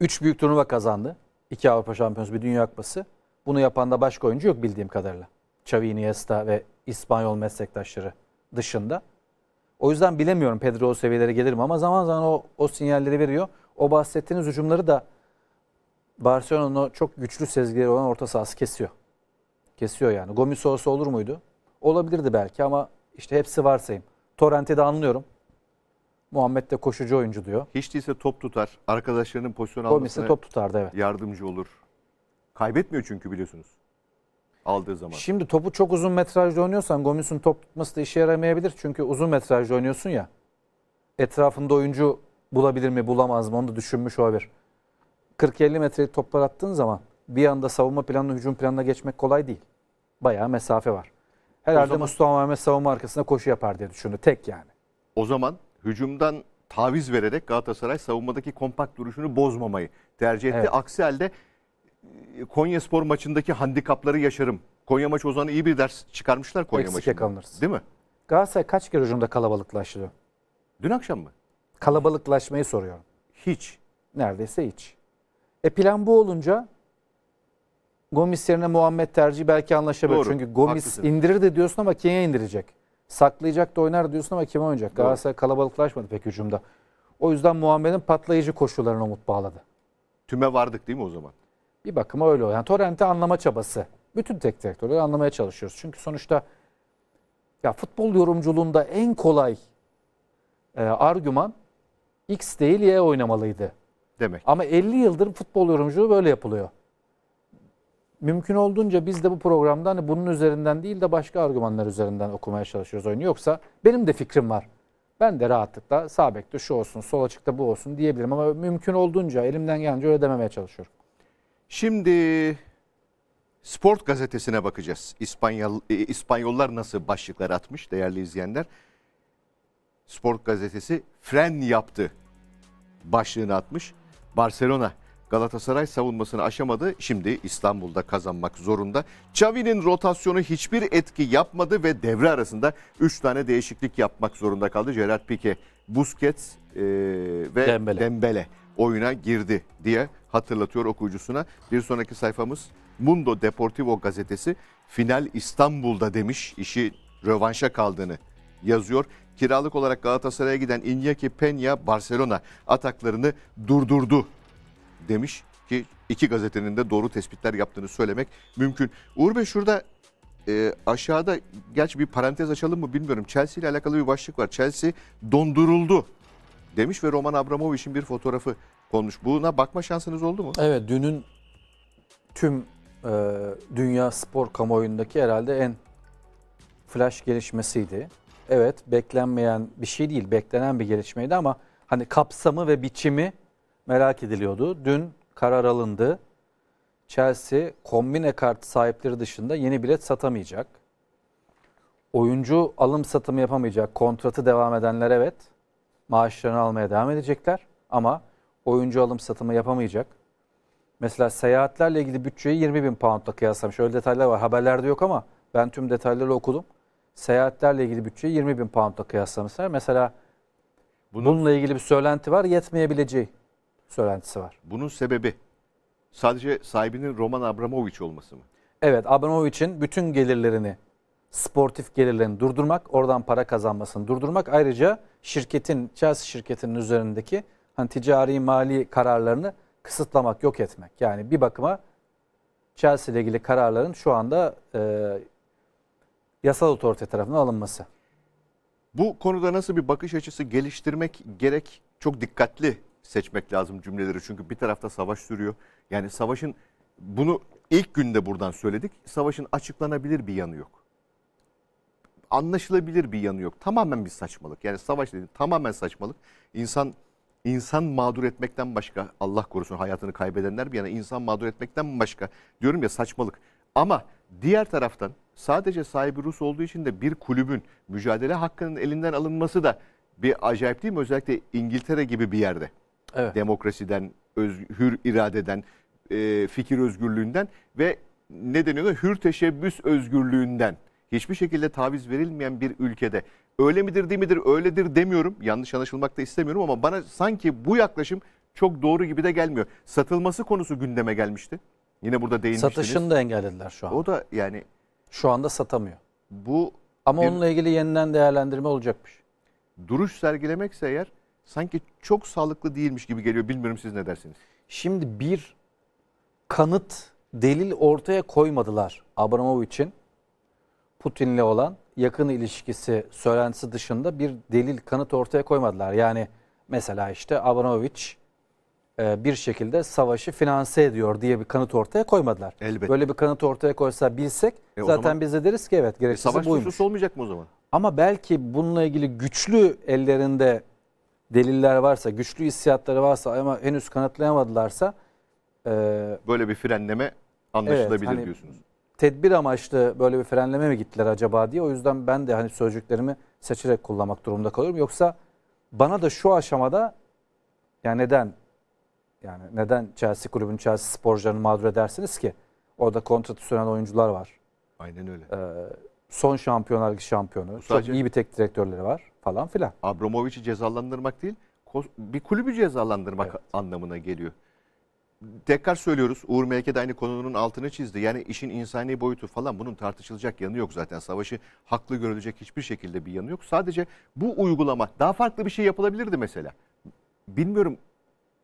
üç büyük turnuva kazandı. 2 Avrupa Şampiyonası, bir Dünya Kupası. Bunu yapan da başka oyuncu yok bildiğim kadarıyla. Xavi Iniesta ve İspanyol meslektaşları dışında. O yüzden bilemiyorum Pedro o seviyelere gelir mi ama zaman zaman o, o sinyalleri veriyor. O bahsettiğiniz hücumları da Barcelona'nın çok güçlü sezgileri olan orta sahası kesiyor. Kesiyor yani. Gomis olsa olur muydu? Olabilirdi belki ama işte hepsi varsayım. Torrent'i de anlıyorum. Muhammed de koşucu oyuncu diyor. Hiç değilse top tutar. Arkadaşlarının pozisyon almasına top tutardı evet. yardımcı olur. Kaybetmiyor çünkü biliyorsunuz aldığı zaman. Şimdi topu çok uzun metrajda oynuyorsan Gomis'in top tutması da işe yaramayabilir. Çünkü uzun metrajda oynuyorsun ya. Etrafında oyuncu bulabilir mi bulamaz mı onu da düşünmüş olabilir. 40-50 metrelik toplar attığın zaman bir anda savunma planına hücum planına geçmek kolay değil. Bayağı mesafe var. Herhalde zaman, Mustafa Mehmet savunma arkasında koşu yapar diye düşündü. Tek yani. O zaman hücumdan taviz vererek Galatasaray savunmadaki kompakt duruşunu bozmamayı tercih etti. Evet. Aksi halde ee, Konya Spor maçındaki handikapları yaşarım. Konya maçı o zaman iyi bir ders çıkarmışlar Konya Eksik maçında. yakalanırız. Değil mi? Galatasaray kaç kere hücumda kalabalıklaştı? Dün akşam mı? Kalabalıklaşmayı soruyorum. Hiç. Neredeyse hiç. E plan bu olunca Gomis yerine Muhammed tercihi belki anlaşabilir. Doğru, Çünkü Gomis haklısın. indirir de diyorsun ama kime indirecek? Saklayacak da oynar diyorsun ama kime oynayacak? Galatasaray kalabalıklaşmadı pek hücumda. O yüzden Muhammed'in patlayıcı koşullarına umut bağladı. Tüme vardık değil mi o zaman? Bir bakıma öyle oluyor. Yani torrenti anlama çabası. Bütün tek direktörleri anlamaya çalışıyoruz. Çünkü sonuçta ya futbol yorumculuğunda en kolay e, argüman X değil Y oynamalıydı. Demek. Ama 50 yıldır futbol yorumculuğu böyle yapılıyor. Mümkün olduğunca biz de bu programda hani bunun üzerinden değil de başka argümanlar üzerinden okumaya çalışıyoruz oyunu. Yoksa benim de fikrim var. Ben de rahatlıkla sağ bekte şu olsun, sol açıkta bu olsun diyebilirim ama mümkün olduğunca elimden gelince öyle dememeye çalışıyorum. Şimdi Sport gazetesine bakacağız. İspanyol, e, İspanyollar nasıl başlıklar atmış değerli izleyenler. Sport gazetesi fren yaptı başlığını atmış. Barcelona Galatasaray savunmasını aşamadı. Şimdi İstanbul'da kazanmak zorunda. Xavi'nin rotasyonu hiçbir etki yapmadı ve devre arasında 3 tane değişiklik yapmak zorunda kaldı. Gerard Pique, Busquets e, ve Dembele. Dembele oyuna girdi diye hatırlatıyor okuyucusuna. Bir sonraki sayfamız Mundo Deportivo gazetesi final İstanbul'da demiş işi rövanşa kaldığını yazıyor. Kiralık olarak Galatasaray'a giden Iñaki Peña Barcelona ataklarını durdurdu demiş ki iki gazetenin de doğru tespitler yaptığını söylemek mümkün. Uğur Bey şurada e, aşağıda gerçi bir parantez açalım mı bilmiyorum. Chelsea ile alakalı bir başlık var. Chelsea donduruldu demiş ve Roman Abramovich'in bir fotoğrafı konmuş. Buna bakma şansınız oldu mu? Evet dünün tüm e, dünya spor kamuoyundaki herhalde en flash gelişmesiydi. Evet beklenmeyen bir şey değil beklenen bir gelişmeydi ama hani kapsamı ve biçimi merak ediliyordu. Dün karar alındı. Chelsea kombine kart sahipleri dışında yeni bilet satamayacak. Oyuncu alım satımı yapamayacak. Kontratı devam edenler evet maaşlarını almaya devam edecekler ama oyuncu alım satımı yapamayacak. Mesela seyahatlerle ilgili bütçeyi 20 bin poundla kıyaslamış. Öyle detaylar var. Haberlerde yok ama ben tüm detayları okudum. Seyahatlerle ilgili bütçeyi 20 bin poundla kıyaslamışlar. Mesela bunun, bununla ilgili bir söylenti var. Yetmeyebileceği söylentisi var. Bunun sebebi sadece sahibinin Roman Abramovich olması mı? Evet Abramovich'in bütün gelirlerini, sportif gelirlerini durdurmak, oradan para kazanmasını durdurmak. Ayrıca şirketin, Chelsea şirketinin üzerindeki hani ticari mali kararlarını kısıtlamak, yok etmek. Yani bir bakıma Chelsea ile ilgili kararların şu anda e, yasal otorite tarafından alınması. Bu konuda nasıl bir bakış açısı geliştirmek gerek çok dikkatli seçmek lazım cümleleri. Çünkü bir tarafta savaş sürüyor. Yani savaşın bunu ilk günde buradan söyledik. Savaşın açıklanabilir bir yanı yok anlaşılabilir bir yanı yok. Tamamen bir saçmalık. Yani savaş dediğin tamamen saçmalık. İnsan insan mağdur etmekten başka Allah korusun hayatını kaybedenler bir yana insan mağdur etmekten başka diyorum ya saçmalık. Ama diğer taraftan sadece sahibi Rus olduğu için de bir kulübün mücadele hakkının elinden alınması da bir acayip değil mi? Özellikle İngiltere gibi bir yerde. Evet. Demokrasiden, öz, hür iradeden, e, fikir özgürlüğünden ve ne deniyor da hür teşebbüs özgürlüğünden hiçbir şekilde taviz verilmeyen bir ülkede öyle midir değil midir öyledir demiyorum. Yanlış anlaşılmak da istemiyorum ama bana sanki bu yaklaşım çok doğru gibi de gelmiyor. Satılması konusu gündeme gelmişti. Yine burada değinmiştiniz. Satışını da engellediler şu an. O da yani. Şu anda satamıyor. Bu ama bir, onunla ilgili yeniden değerlendirme olacakmış. Duruş sergilemekse eğer sanki çok sağlıklı değilmiş gibi geliyor. Bilmiyorum siz ne dersiniz? Şimdi bir kanıt, delil ortaya koymadılar için Putin'le olan yakın ilişkisi söylentisi dışında bir delil kanıt ortaya koymadılar. Yani mesela işte Abramovich e, bir şekilde savaşı finanse ediyor diye bir kanıt ortaya koymadılar. Elbette. Böyle bir kanıt ortaya koysa bilsek e, zaten zaman, biz de deriz ki evet gerekçesi e, savaş buymuş. Savaş olmayacak mı o zaman? Ama belki bununla ilgili güçlü ellerinde deliller varsa, güçlü hissiyatları varsa ama henüz kanıtlayamadılarsa... E, Böyle bir frenleme anlaşılabilir evet, hani, diyorsunuz tedbir amaçlı böyle bir frenleme mi gittiler acaba diye. O yüzden ben de hani sözcüklerimi seçerek kullanmak durumunda kalıyorum. Yoksa bana da şu aşamada yani neden yani neden Chelsea kulübün Chelsea sporcularını mağdur edersiniz ki? Orada kontratı süren oyuncular var. Aynen öyle. Ee, son şampiyonlar şampiyonu. sadece... Çok iyi bir tek direktörleri var falan filan. Abramovich'i cezalandırmak değil, bir kulübü cezalandırmak evet. anlamına geliyor tekrar söylüyoruz. Uğur Melke de aynı konunun altını çizdi. Yani işin insani boyutu falan bunun tartışılacak yanı yok zaten. Savaşı haklı görülecek hiçbir şekilde bir yanı yok. Sadece bu uygulama daha farklı bir şey yapılabilirdi mesela. Bilmiyorum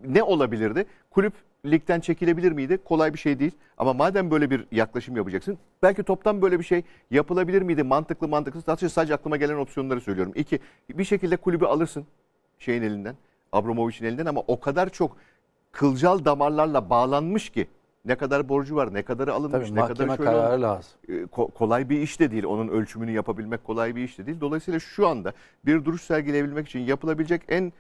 ne olabilirdi? Kulüp ligden çekilebilir miydi? Kolay bir şey değil. Ama madem böyle bir yaklaşım yapacaksın, belki toptan böyle bir şey yapılabilir miydi? Mantıklı mantıksız. Sadece, sadece aklıma gelen opsiyonları söylüyorum. İki, bir şekilde kulübü alırsın şeyin elinden, Abramovich'in elinden ama o kadar çok kılcal damarlarla bağlanmış ki ne kadar borcu var, ne kadarı alınmış, Tabii, ne kadar şöyle kararı lazım. E, ko kolay bir iş de değil. Onun ölçümünü yapabilmek kolay bir iş de değil. Dolayısıyla şu anda bir duruş sergileyebilmek için yapılabilecek en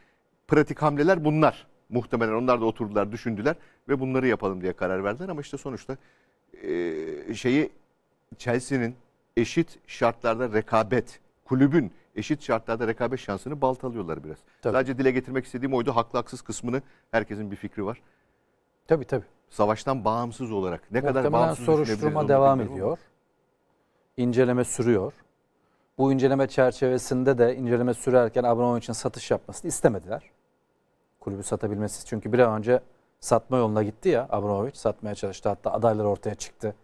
pratik hamleler bunlar. Muhtemelen onlar da oturdular, düşündüler ve bunları yapalım diye karar verdiler ama işte sonuçta e, şeyi Chelsea'nin eşit şartlarda rekabet kulübün eşit şartlarda rekabet şansını baltalıyorlar biraz. Tabii. Sadece dile getirmek istediğim oydu. Haklı haksız kısmını herkesin bir fikri var. Tabii tabii. Savaştan bağımsız olarak ne Muhtemelen kadar bağımsız soruşturma devam ediyor. İnceleme sürüyor. Bu inceleme çerçevesinde de inceleme sürerken Abramovich'in satış yapmasını istemediler. Kulübü satabilmesi çünkü bir an önce satma yoluna gitti ya Abramovich satmaya çalıştı hatta adaylar ortaya çıktı.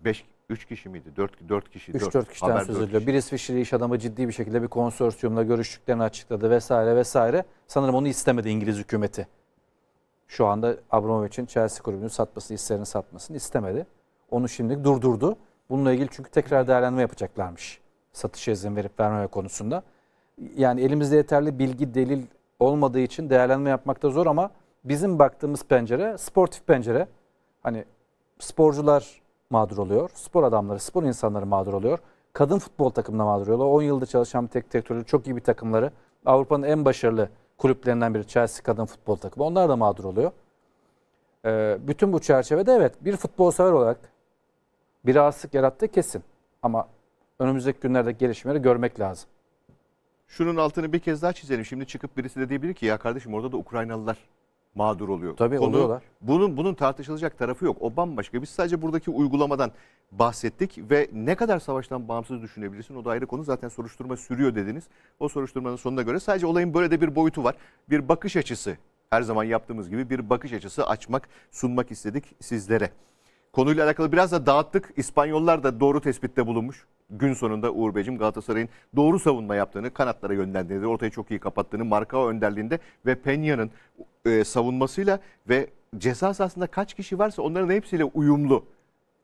5 3 kişi miydi? 4 4 kişi 3 4 kişiden Haber söz ediliyor. Bir İsviçreli iş adamı ciddi bir şekilde bir konsorsiyumla görüştüklerini açıkladı vesaire vesaire. Sanırım onu istemedi İngiliz hükümeti. Şu anda Abramovich'in Chelsea kulübünü satması, hislerini satmasını istemedi. Onu şimdi durdurdu. Bununla ilgili çünkü tekrar değerlendirme yapacaklarmış. satış izin verip vermeme konusunda. Yani elimizde yeterli bilgi, delil olmadığı için değerlendirme yapmakta zor ama bizim baktığımız pencere sportif pencere. Hani sporcular mağdur oluyor. Spor adamları, spor insanları mağdur oluyor. Kadın futbol takımına mağdur oluyor. 10 yıldır çalışan bir tek sektörlü çok iyi bir takımları. Avrupa'nın en başarılı kulüplerinden biri Chelsea kadın futbol takımı. Onlar da mağdur oluyor. Ee, bütün bu çerçevede evet bir futbol sever olarak bir rahatsızlık yarattı kesin. Ama önümüzdeki günlerde gelişmeleri görmek lazım. Şunun altını bir kez daha çizelim. Şimdi çıkıp birisi de diyebilir ki ya kardeşim orada da Ukraynalılar mağdur oluyor. Tabii Konu, oluyorlar. Bunun bunun tartışılacak tarafı yok. O bambaşka. Biz sadece buradaki uygulamadan bahsettik ve ne kadar savaştan bağımsız düşünebilirsin o da ayrı konu. Zaten soruşturma sürüyor dediniz. O soruşturmanın sonuna göre sadece olayın böyle de bir boyutu var. Bir bakış açısı her zaman yaptığımız gibi bir bakış açısı açmak, sunmak istedik sizlere. Konuyla alakalı biraz da dağıttık. İspanyollar da doğru tespitte bulunmuş. Gün sonunda Uğur Beyciğim Galatasaray'ın doğru savunma yaptığını, kanatlara yönlendiğini, ortayı çok iyi kapattığını, Marka önderliğinde ve Peña'nın e, savunmasıyla ve ceza sahasında kaç kişi varsa onların hepsiyle uyumlu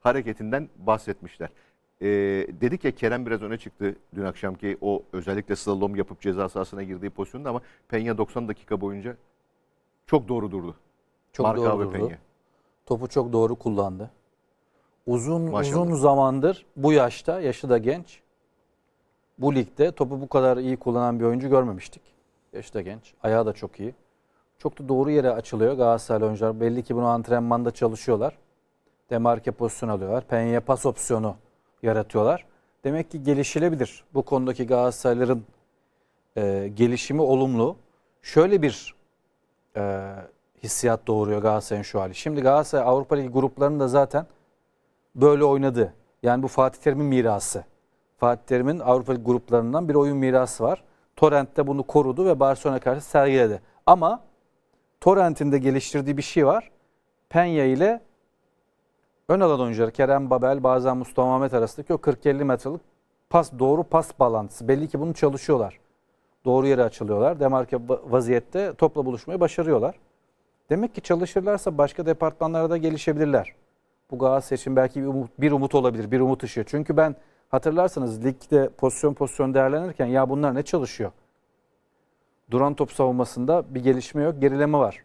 hareketinden bahsetmişler. E, dedik ya Kerem biraz öne çıktı dün akşamki o özellikle slalom yapıp ceza sahasına girdiği pozisyonda ama Peña 90 dakika boyunca çok doğru durdu. Çok Marka doğru durdu. Peña. Topu çok doğru kullandı uzun Maşallah. uzun zamandır bu yaşta, yaşı da genç. Bu ligde topu bu kadar iyi kullanan bir oyuncu görmemiştik. Yaşı da genç, ayağı da çok iyi. Çok da doğru yere açılıyor Galatasaray oyuncular. Belli ki bunu antrenmanda çalışıyorlar. Demarke pozisyon alıyorlar. Penye pas opsiyonu yaratıyorlar. Demek ki gelişilebilir. Bu konudaki Galatasarayların e, gelişimi olumlu. Şöyle bir e, hissiyat doğuruyor Galatasaray'ın şu hali. Şimdi Galatasaray Avrupa Ligi gruplarını da zaten böyle oynadı. Yani bu Fatih Terim'in mirası. Fatih Terim'in Avrupa gruplarından bir oyun mirası var. Torrent'te bunu korudu ve Barcelona karşı sergiledi. Ama Torrent'in de geliştirdiği bir şey var. Penya ile ön alan oyuncuları Kerem Babel bazen Mustafa Mehmet arasındaki o 40-50 metrelik pas doğru pas balansı. Belli ki bunu çalışıyorlar. Doğru yere açılıyorlar. Demarke vaziyette topla buluşmayı başarıyorlar. Demek ki çalışırlarsa başka departmanlara da gelişebilirler bu Bugağa seçim belki bir umut, bir umut olabilir, bir umut ışığı. Çünkü ben hatırlarsanız ligde pozisyon pozisyon değerlenirken ya bunlar ne çalışıyor? Duran top savunmasında bir gelişme yok, gerileme var.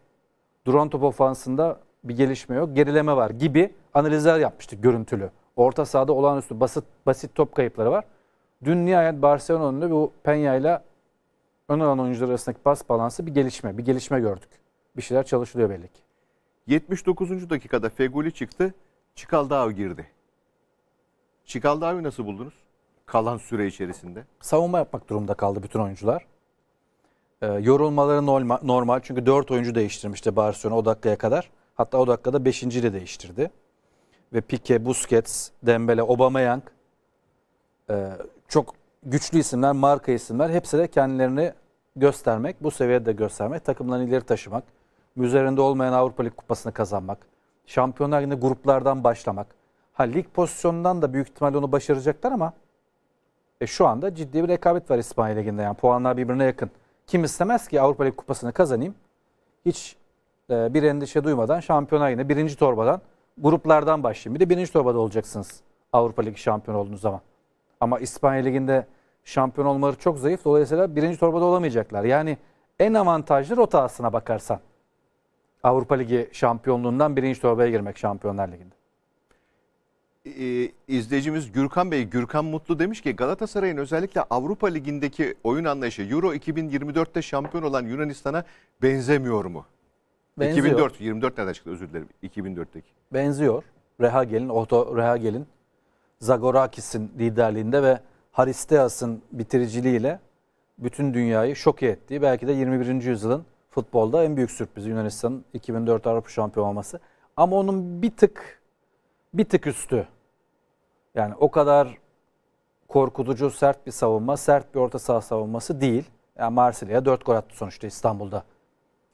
Duran top ofansında bir gelişme yok, gerileme var gibi analizler yapmıştık görüntülü. Orta sahada olağanüstü basit basit top kayıpları var. Dün nihayet Barcelona'nın da bu Penya ile ön alan oyuncular arasındaki pas balansı bir gelişme, bir gelişme gördük. Bir şeyler çalışılıyor belli ki. 79. dakikada Feguli çıktı. Çikaldağ girdi. Çikaldağ'ı nasıl buldunuz? Kalan süre içerisinde. Savunma yapmak durumunda kaldı bütün oyuncular. E, yorulmaları normal, normal çünkü 4 oyuncu değiştirmişti Barcelona o dakikaya kadar. Hatta o dakikada 5. de değiştirdi. Ve Pique, Busquets, Dembele, Aubameyang e, çok güçlü isimler, marka isimler. Hepsi de kendilerini göstermek, bu seviyede göstermek, takımlarını ileri taşımak, üzerinde olmayan Avrupa Lig kupasını kazanmak, Şampiyonlar yine gruplardan başlamak. Ha lig pozisyonundan da büyük ihtimalle onu başaracaklar ama e, şu anda ciddi bir rekabet var İspanya Ligi'nde. Yani puanlar birbirine yakın. Kim istemez ki Avrupa Ligi Kupası'nı kazanayım. Hiç e, bir endişe duymadan şampiyonlar yine birinci torbadan gruplardan başlayayım. Bir de birinci torbada olacaksınız Avrupa Ligi şampiyon olduğunuz zaman. Ama İspanya Ligi'nde şampiyon olmaları çok zayıf. Dolayısıyla birinci torbada olamayacaklar. Yani en avantajlı rota aslına bakarsan. Avrupa Ligi şampiyonluğundan birinci torbaya girmek Şampiyonlar Ligi'nde. Ee, izleyicimiz Gürkan Bey, Gürkan Mutlu demiş ki Galatasaray'ın özellikle Avrupa Ligi'ndeki oyun anlayışı Euro 2024'te şampiyon olan Yunanistan'a benzemiyor mu? Benziyor. 2004, 24 nereden çıktı özür dilerim 2004'teki. Benziyor. Rehagel'in, Otto Rehagel'in, Zagorakis'in liderliğinde ve Haristeas'ın bitiriciliğiyle bütün dünyayı şok ettiği belki de 21. yüzyılın futbolda en büyük sürpriz Yunanistan'ın 2004 Avrupa şampiyon olması. Ama onun bir tık bir tık üstü. Yani o kadar korkutucu sert bir savunma, sert bir orta saha savunması değil. Yani Marsilya 4 gol attı sonuçta İstanbul'da.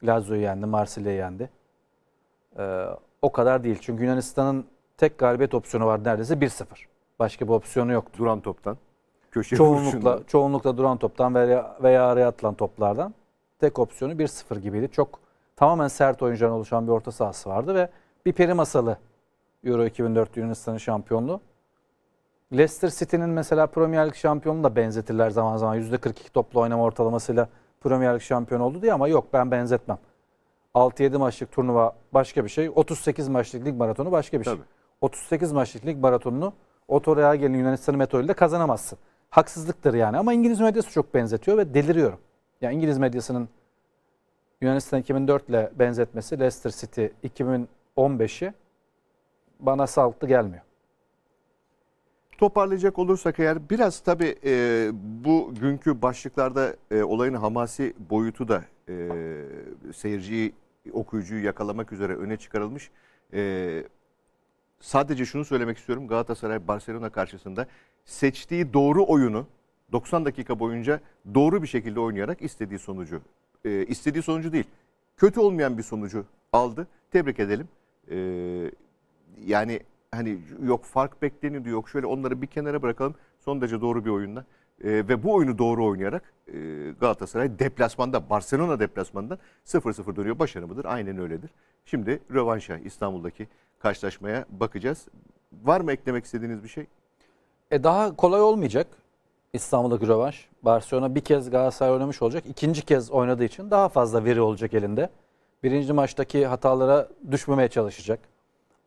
Lazio'yu yendi, Marsilya'yı yendi. Ee, o kadar değil. Çünkü Yunanistan'ın tek galibiyet opsiyonu vardı neredeyse 1-0. Başka bir opsiyonu yoktu. Duran toptan. Köşe çoğunlukla, vuruşunda. çoğunlukla duran toptan veya, veya araya atılan toplardan tek opsiyonu 1-0 gibiydi. Çok tamamen sert oyuncudan oluşan bir orta sahası vardı ve bir peri masalı Euro 2004 Yunanistan'ın şampiyonluğu. Leicester City'nin mesela Premier Lig şampiyonu da benzetirler zaman zaman. %42 toplu oynama ortalamasıyla Premier Lig şampiyonu oldu diye ama yok ben benzetmem. 6-7 maçlık turnuva başka bir şey. 38 maçlık lig maratonu başka bir şey. Tabii. şey. 38 maçlık lig maratonunu Otoraya gelin Yunanistan'ın metoduyla kazanamazsın. Haksızlıktır yani ama İngiliz medyası çok benzetiyor ve deliriyorum yani İngiliz medyasının Yunanistan 2004 ile benzetmesi Leicester City 2015'i bana sağlıklı gelmiyor. Toparlayacak olursak eğer biraz tabii e, bu günkü başlıklarda e, olayın hamasi boyutu da e, seyirciyi, okuyucuyu yakalamak üzere öne çıkarılmış. E, sadece şunu söylemek istiyorum Galatasaray Barcelona karşısında seçtiği doğru oyunu 90 dakika boyunca doğru bir şekilde oynayarak istediği sonucu, e, istediği sonucu değil, kötü olmayan bir sonucu aldı. Tebrik edelim. E, yani hani yok fark bekleniyordu, yok şöyle onları bir kenara bırakalım. Son derece doğru bir oyunla e, ve bu oyunu doğru oynayarak e, Galatasaray deplasmanda, Barcelona deplasmandan 0-0 dönüyor. Başarı mıdır? Aynen öyledir. Şimdi rövanşa İstanbul'daki karşılaşmaya bakacağız. Var mı eklemek istediğiniz bir şey? E daha kolay olmayacak. İstanbul'daki rövanş. Barcelona bir kez Galatasaray oynamış olacak. İkinci kez oynadığı için daha fazla veri olacak elinde. Birinci maçtaki hatalara düşmemeye çalışacak.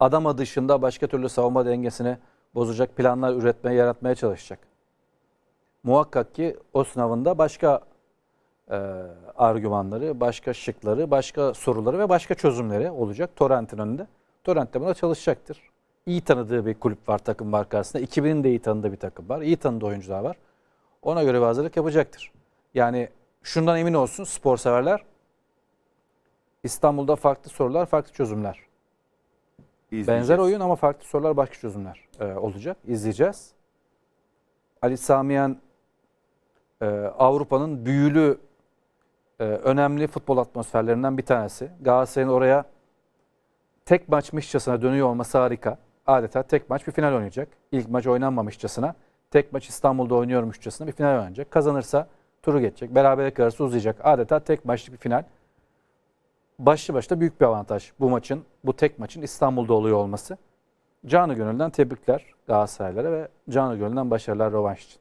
Adama dışında başka türlü savunma dengesini bozacak planlar üretmeye, yaratmaya çalışacak. Muhakkak ki o sınavında başka e, argümanları, başka şıkları, başka soruları ve başka çözümleri olacak Torrent'in önünde. Torrent de buna çalışacaktır. İyi tanıdığı bir kulüp var, takım var karşısında. 2000'in de iyi tanıdığı bir takım var. İyi tanıdığı oyuncular var ona göre bir hazırlık yapacaktır. Yani şundan emin olsun spor severler. İstanbul'da farklı sorular, farklı çözümler. Benzer oyun ama farklı sorular, başka çözümler e, olacak. İzleyeceğiz. Ali Samiyan e, Avrupa'nın büyülü e, önemli futbol atmosferlerinden bir tanesi. Galatasaray'ın oraya tek maçmışçasına dönüyor olması harika. Adeta tek maç bir final oynayacak. İlk maç oynanmamışçasına. Tek maç İstanbul'da oynuyormuşçasına bir final oynanacak. Kazanırsa turu geçecek. Beraberlik arası uzayacak. Adeta tek maçlık bir final. Başlı başta büyük bir avantaj bu maçın, bu tek maçın İstanbul'da oluyor olması. Canı gönülden tebrikler Galatasaraylara ve canı gönülden başarılar Rovanş için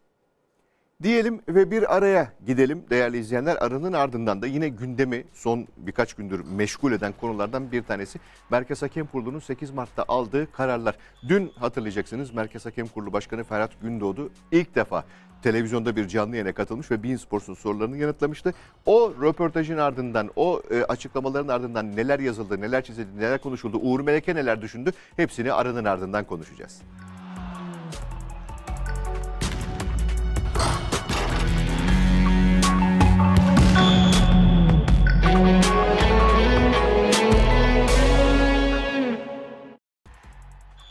diyelim ve bir araya gidelim değerli izleyenler. Aranın ardından da yine gündemi son birkaç gündür meşgul eden konulardan bir tanesi. Merkez Hakem Kurulu'nun 8 Mart'ta aldığı kararlar. Dün hatırlayacaksınız Merkez Hakem Kurulu Başkanı Ferhat Gündoğdu ilk defa televizyonda bir canlı yayına katılmış ve Bein Sports'un sorularını yanıtlamıştı. O röportajın ardından, o e, açıklamaların ardından neler yazıldı, neler çizildi, neler konuşuldu, Uğur Meleke neler düşündü hepsini aranın ardından konuşacağız.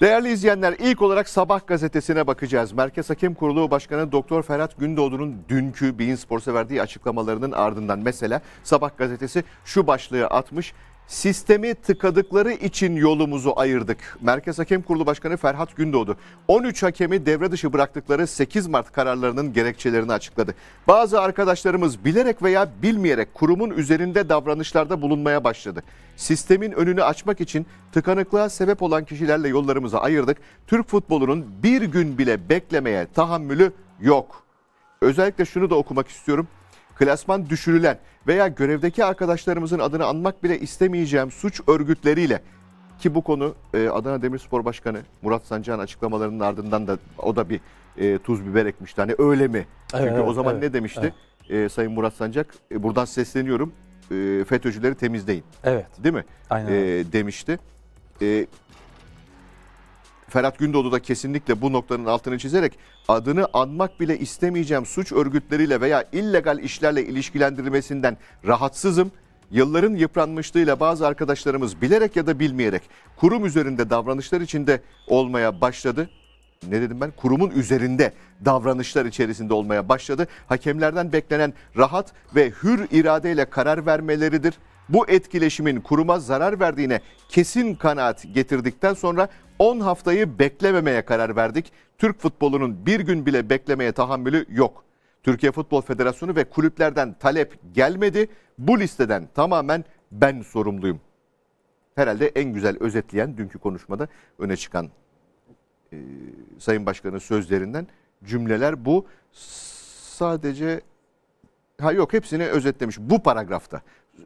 Değerli izleyenler ilk olarak Sabah gazetesine bakacağız. Merkez Hakem Kurulu Başkanı Doktor Ferhat Gündoğdu'nun dünkü beyin Sports'a verdiği açıklamalarının ardından mesela Sabah gazetesi şu başlığı atmış sistemi tıkadıkları için yolumuzu ayırdık. Merkez Hakem Kurulu Başkanı Ferhat Gündoğdu 13 hakemi devre dışı bıraktıkları 8 Mart kararlarının gerekçelerini açıkladı. Bazı arkadaşlarımız bilerek veya bilmeyerek kurumun üzerinde davranışlarda bulunmaya başladı. Sistemin önünü açmak için tıkanıklığa sebep olan kişilerle yollarımızı ayırdık. Türk futbolunun bir gün bile beklemeye tahammülü yok. Özellikle şunu da okumak istiyorum klasman düşürülen veya görevdeki arkadaşlarımızın adını anmak bile istemeyeceğim suç örgütleriyle ki bu konu e, Adana Demirspor Başkanı Murat Sancak'ın açıklamalarının ardından da o da bir e, tuz biber ekmişti. Hani öyle mi? Çünkü evet, o zaman evet, ne demişti? Evet. E, Sayın Murat Sancak e, buradan sesleniyorum. E, FETÖ'cüleri temizleyin. Evet. Değil mi? Aynen. E, demişti. E, Ferhat Gündoğdu da kesinlikle bu noktanın altını çizerek adını anmak bile istemeyeceğim suç örgütleriyle veya illegal işlerle ilişkilendirilmesinden rahatsızım. Yılların yıpranmışlığıyla bazı arkadaşlarımız bilerek ya da bilmeyerek kurum üzerinde davranışlar içinde olmaya başladı ne dedim ben kurumun üzerinde davranışlar içerisinde olmaya başladı. Hakemlerden beklenen rahat ve hür iradeyle karar vermeleridir bu etkileşimin kuruma zarar verdiğine kesin kanaat getirdikten sonra 10 haftayı beklememeye karar verdik. Türk futbolunun bir gün bile beklemeye tahammülü yok. Türkiye Futbol Federasyonu ve kulüplerden talep gelmedi. Bu listeden tamamen ben sorumluyum. Herhalde en güzel özetleyen dünkü konuşmada öne çıkan e, Sayın Başkan'ın sözlerinden cümleler bu. Sadece ha yok hepsini özetlemiş bu paragrafta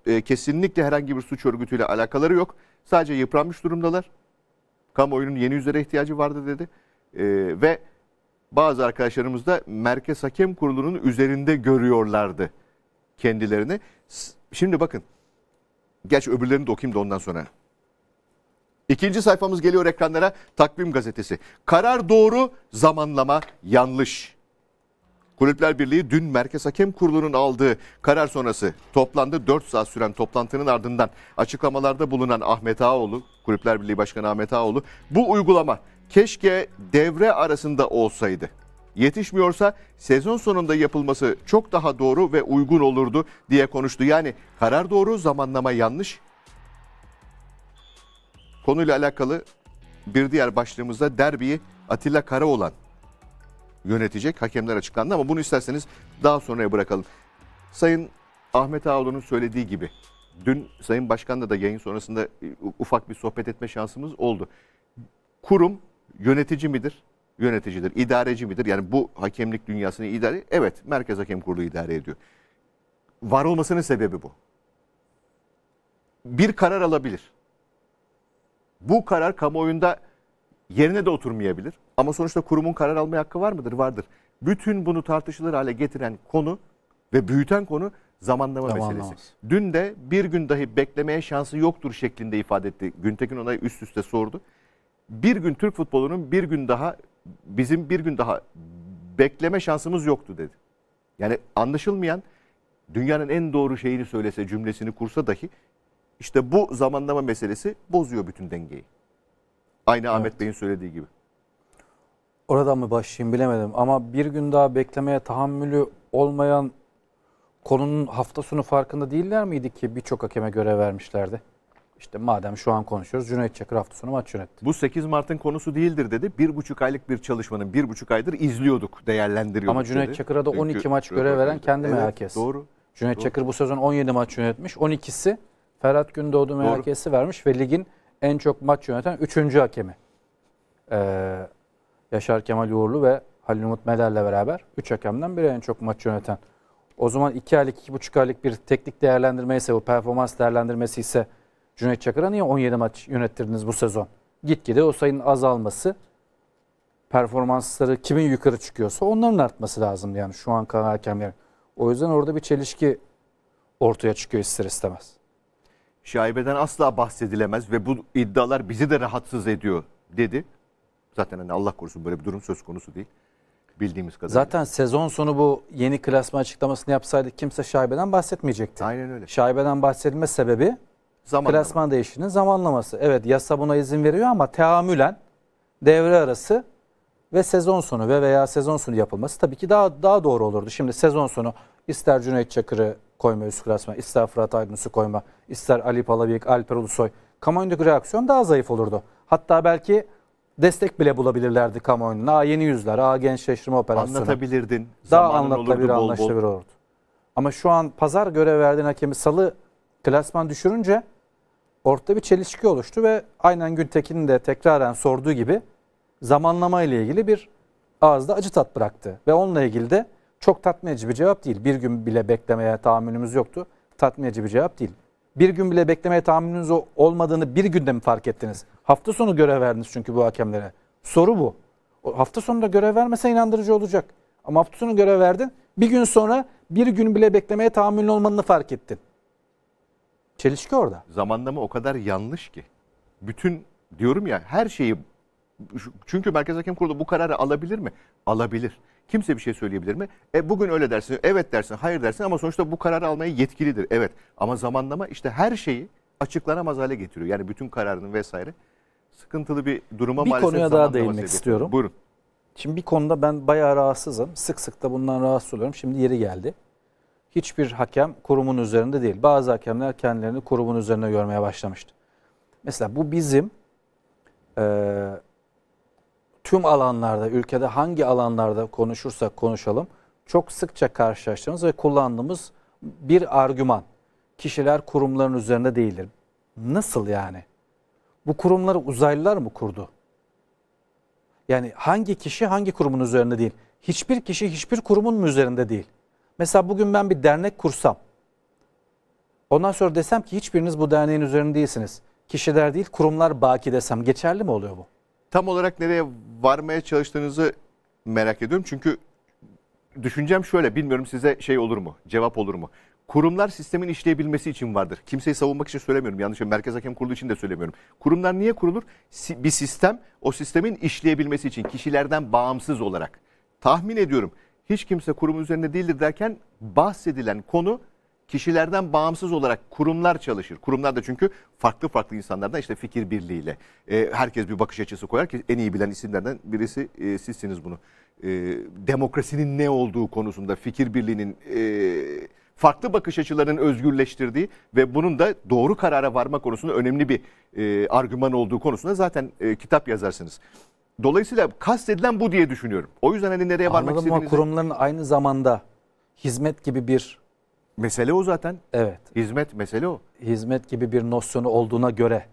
e, kesinlikle herhangi bir suç örgütüyle alakaları yok. Sadece yıpranmış durumdalar. Kamuoyunun yeni üzere ihtiyacı vardı dedi. E, ve bazı arkadaşlarımız da Merkez Hakem Kurulu'nun üzerinde görüyorlardı kendilerini. Şimdi bakın. Geç öbürlerini de okuyayım da ondan sonra. İkinci sayfamız geliyor ekranlara. Takvim gazetesi. Karar doğru, zamanlama yanlış. Kulüpler Birliği dün Merkez Hakem Kurulu'nun aldığı karar sonrası toplandı. 4 saat süren toplantının ardından açıklamalarda bulunan Ahmet Ağoğlu, Kulüpler Birliği Başkanı Ahmet Ağoğlu bu uygulama keşke devre arasında olsaydı. Yetişmiyorsa sezon sonunda yapılması çok daha doğru ve uygun olurdu diye konuştu. Yani karar doğru, zamanlama yanlış. Konuyla alakalı bir diğer başlığımızda derbiyi Atilla Karaoğlan yönetecek hakemler açıklandı ama bunu isterseniz daha sonraya bırakalım. Sayın Ahmet Ağaoğlu'nun söylediği gibi dün Sayın Başkan'la da yayın sonrasında e, ufak bir sohbet etme şansımız oldu. Kurum yönetici midir? Yöneticidir, İdareci midir? Yani bu hakemlik dünyasını idare Evet, Merkez Hakem Kurulu idare ediyor. Var olmasının sebebi bu. Bir karar alabilir. Bu karar kamuoyunda yerine de oturmayabilir. Ama sonuçta kurumun karar alma hakkı var mıdır? Vardır. Bütün bunu tartışılır hale getiren konu ve büyüten konu zamanlama Zamanlamaz. meselesi. Dün de bir gün dahi beklemeye şansı yoktur şeklinde ifade etti. Güntekin ona üst üste sordu. Bir gün Türk futbolunun bir gün daha bizim bir gün daha bekleme şansımız yoktu dedi. Yani anlaşılmayan dünyanın en doğru şeyini söylese cümlesini kursa dahi işte bu zamanlama meselesi bozuyor bütün dengeyi. Aynı evet. Ahmet Bey'in söylediği gibi. Oradan mı başlayayım bilemedim ama bir gün daha beklemeye tahammülü olmayan konunun hafta sonu farkında değiller miydi ki birçok hakeme görev vermişlerdi? İşte madem şu an konuşuyoruz Cüneyt Çakır hafta sonu maç yönetti. Bu 8 Mart'ın konusu değildir dedi. Bir buçuk aylık bir çalışmanın bir buçuk aydır izliyorduk, değerlendiriyorduk Ama Cüneyt dedi. Çakır'a da 12 Çünkü, maç görev veren kendi evet, MHK'si. Doğru. Cüneyt doğru. Çakır bu sezon 17 maç yönetmiş. 12'si Ferhat Gündoğdu MHK'si vermiş ve ligin en çok maç yöneten 3. hakemi. Ee, Yaşar Kemal Uğurlu ve Halil Umut Meler'le beraber 3 hakemden biri en çok maç yöneten. O zaman 2 aylık 2,5 aylık bir teknik değerlendirme ise bu performans değerlendirmesi ise Cüneyt Çakır'a niye 17 maç yönettirdiniz bu sezon? Gitgide o sayının azalması performansları kimin yukarı çıkıyorsa onların artması lazım yani şu an kalan hakemlerin. O yüzden orada bir çelişki ortaya çıkıyor ister istemez. Şaibeden asla bahsedilemez ve bu iddialar bizi de rahatsız ediyor dedi. Zaten hani Allah korusun böyle bir durum söz konusu değil. Bildiğimiz kadarıyla. Zaten sezon sonu bu yeni klasman açıklamasını yapsaydı kimse şaibeden bahsetmeyecekti. Aynen öyle. Şaibeden bahsedilme sebebi Zamanlama. klasman değişinin zamanlaması. Evet yasa buna izin veriyor ama teamülen devre arası ve sezon sonu ve veya sezon sonu yapılması tabii ki daha daha doğru olurdu. Şimdi sezon sonu ister Cüneyt Çakır'ı koyma üst klasman ister Fırat Aydınus'u koyma, ister Ali Palabıyık, Alper Ulusoy. Kamuoyundaki reaksiyon daha zayıf olurdu. Hatta belki destek bile bulabilirlerdi kamuoyunun. Aa yeni yüzler, aa gençleştirme operasyonu. Anlatabilirdin. Daha anlatılabilir, anlaşılabilir olurdu. Ama şu an pazar görev verdiğin hakemi salı klasman düşürünce ortada bir çelişki oluştu ve aynen Güntekin'in de tekraren sorduğu gibi zamanlama ile ilgili bir ağızda acı tat bıraktı. Ve onunla ilgili de çok tatmin edici bir cevap değil. Bir gün bile beklemeye tahammülümüz yoktu. Tatmin edici bir cevap değil bir gün bile beklemeye tahammülünüz olmadığını bir günde mi fark ettiniz? Hafta sonu görev verdiniz çünkü bu hakemlere. Soru bu. O hafta sonunda görev vermese inandırıcı olacak. Ama hafta sonu görev verdin. Bir gün sonra bir gün bile beklemeye tahammülün olmadığını fark ettin. Çelişki orada. Zamanlama o kadar yanlış ki. Bütün diyorum ya her şeyi çünkü Merkez Hakem Kurulu bu kararı alabilir mi? Alabilir. Kimse bir şey söyleyebilir mi? E bugün öyle dersin, evet dersin, hayır dersin ama sonuçta bu kararı almaya yetkilidir. Evet ama zamanlama işte her şeyi açıklanamaz hale getiriyor. Yani bütün kararını vesaire sıkıntılı bir duruma bir maalesef konuya daha değinmek sebebi. istiyorum. Buyurun. Şimdi bir konuda ben bayağı rahatsızım. Sık sık da bundan rahatsız oluyorum. Şimdi yeri geldi. Hiçbir hakem kurumun üzerinde değil. Bazı hakemler kendilerini kurumun üzerine görmeye başlamıştı. Mesela bu bizim e, tüm alanlarda, ülkede hangi alanlarda konuşursak konuşalım çok sıkça karşılaştığımız ve kullandığımız bir argüman. Kişiler kurumların üzerinde değildir. Nasıl yani? Bu kurumları uzaylılar mı kurdu? Yani hangi kişi hangi kurumun üzerinde değil? Hiçbir kişi hiçbir kurumun mu üzerinde değil? Mesela bugün ben bir dernek kursam. Ondan sonra desem ki hiçbiriniz bu derneğin üzerinde değilsiniz. Kişiler değil kurumlar baki desem geçerli mi oluyor bu? tam olarak nereye varmaya çalıştığınızı merak ediyorum. Çünkü düşüncem şöyle bilmiyorum size şey olur mu cevap olur mu? Kurumlar sistemin işleyebilmesi için vardır. Kimseyi savunmak için söylemiyorum. Yanlış Merkez Hakem Kurulu için de söylemiyorum. Kurumlar niye kurulur? Bir sistem o sistemin işleyebilmesi için kişilerden bağımsız olarak. Tahmin ediyorum hiç kimse kurumun üzerinde değildir derken bahsedilen konu kişilerden bağımsız olarak kurumlar çalışır. Kurumlar da çünkü farklı farklı insanlardan işte fikir birliğiyle e, herkes bir bakış açısı koyar ki en iyi bilen isimlerden birisi e, sizsiniz bunu. E, demokrasinin ne olduğu konusunda fikir birliğinin e, farklı bakış açılarının özgürleştirdiği ve bunun da doğru karara varma konusunda önemli bir e, argüman olduğu konusunda zaten e, kitap yazarsınız. Dolayısıyla kastedilen bu diye düşünüyorum. O yüzden hani nereye varmak Anladım varmak istediğinizi... Anladım kurumların aynı zamanda hizmet gibi bir Mesele o zaten. Evet. Hizmet mesele o. Hizmet gibi bir nosyonu olduğuna göre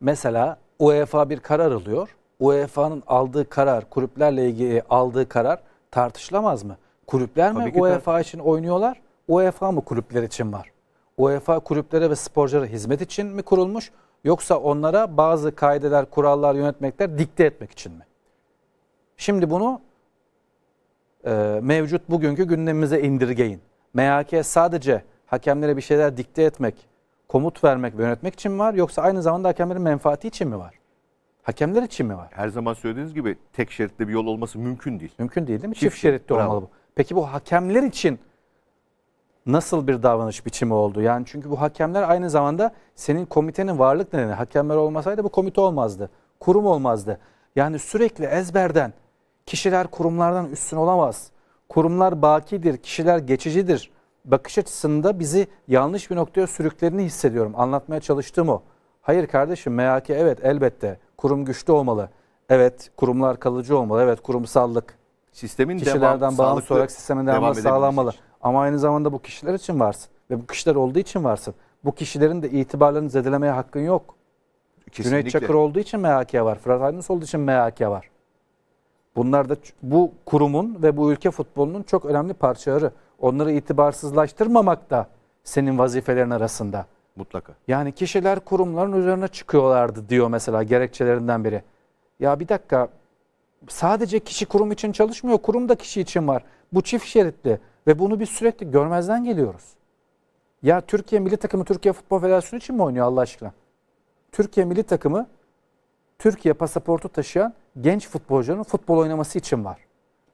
mesela UEFA bir karar alıyor. UEFA'nın aldığı karar, kulüplerle ilgili aldığı karar tartışılamaz mı? Kulüpler mi UEFA için oynuyorlar? UEFA mı kulüpler için var? UEFA kulüplere ve sporculara hizmet için mi kurulmuş? Yoksa onlara bazı kaideler, kurallar, yönetmekler dikte etmek için mi? Şimdi bunu e, mevcut bugünkü gündemimize indirgeyin. MHK sadece hakemlere bir şeyler dikte etmek, komut vermek ve yönetmek için mi var? Yoksa aynı zamanda hakemlerin menfaati için mi var? Hakemler için mi var? Her zaman söylediğiniz gibi tek şeritli bir yol olması mümkün değil. Mümkün değil değil mi? Çift, Çift şeritli bravo. olmalı bu. Peki bu hakemler için nasıl bir davranış biçimi oldu? Yani çünkü bu hakemler aynı zamanda senin komitenin varlık nedeni. Hakemler olmasaydı bu komite olmazdı. Kurum olmazdı. Yani sürekli ezberden kişiler kurumlardan üstün olamaz kurumlar bakidir, kişiler geçicidir bakış açısında bizi yanlış bir noktaya sürüklerini hissediyorum. Anlatmaya çalıştığım o. Hayır kardeşim MHK evet elbette kurum güçlü olmalı. Evet kurumlar kalıcı olmalı. Evet kurumsallık. Sistemin kişilerden bağımsız olarak sistemin devamı sağlanmalı. Ama aynı zamanda bu kişiler için varsın. Ve bu kişiler olduğu için varsın. Bu kişilerin de itibarlarını zedelemeye hakkın yok. Kesinlikle. Cüneyt Çakır olduğu için MHK var. Fırat Aydınus olduğu için MHK var. Bunlar da bu kurumun ve bu ülke futbolunun çok önemli parçaları. Onları itibarsızlaştırmamak da senin vazifelerin arasında. Mutlaka. Yani kişiler kurumların üzerine çıkıyorlardı diyor mesela gerekçelerinden biri. Ya bir dakika sadece kişi kurum için çalışmıyor. Kurum da kişi için var. Bu çift şeritli ve bunu biz sürekli görmezden geliyoruz. Ya Türkiye milli takımı Türkiye Futbol Federasyonu için mi oynuyor Allah aşkına? Türkiye milli takımı Türkiye pasaportu taşıyan genç futbolcuların futbol oynaması için var.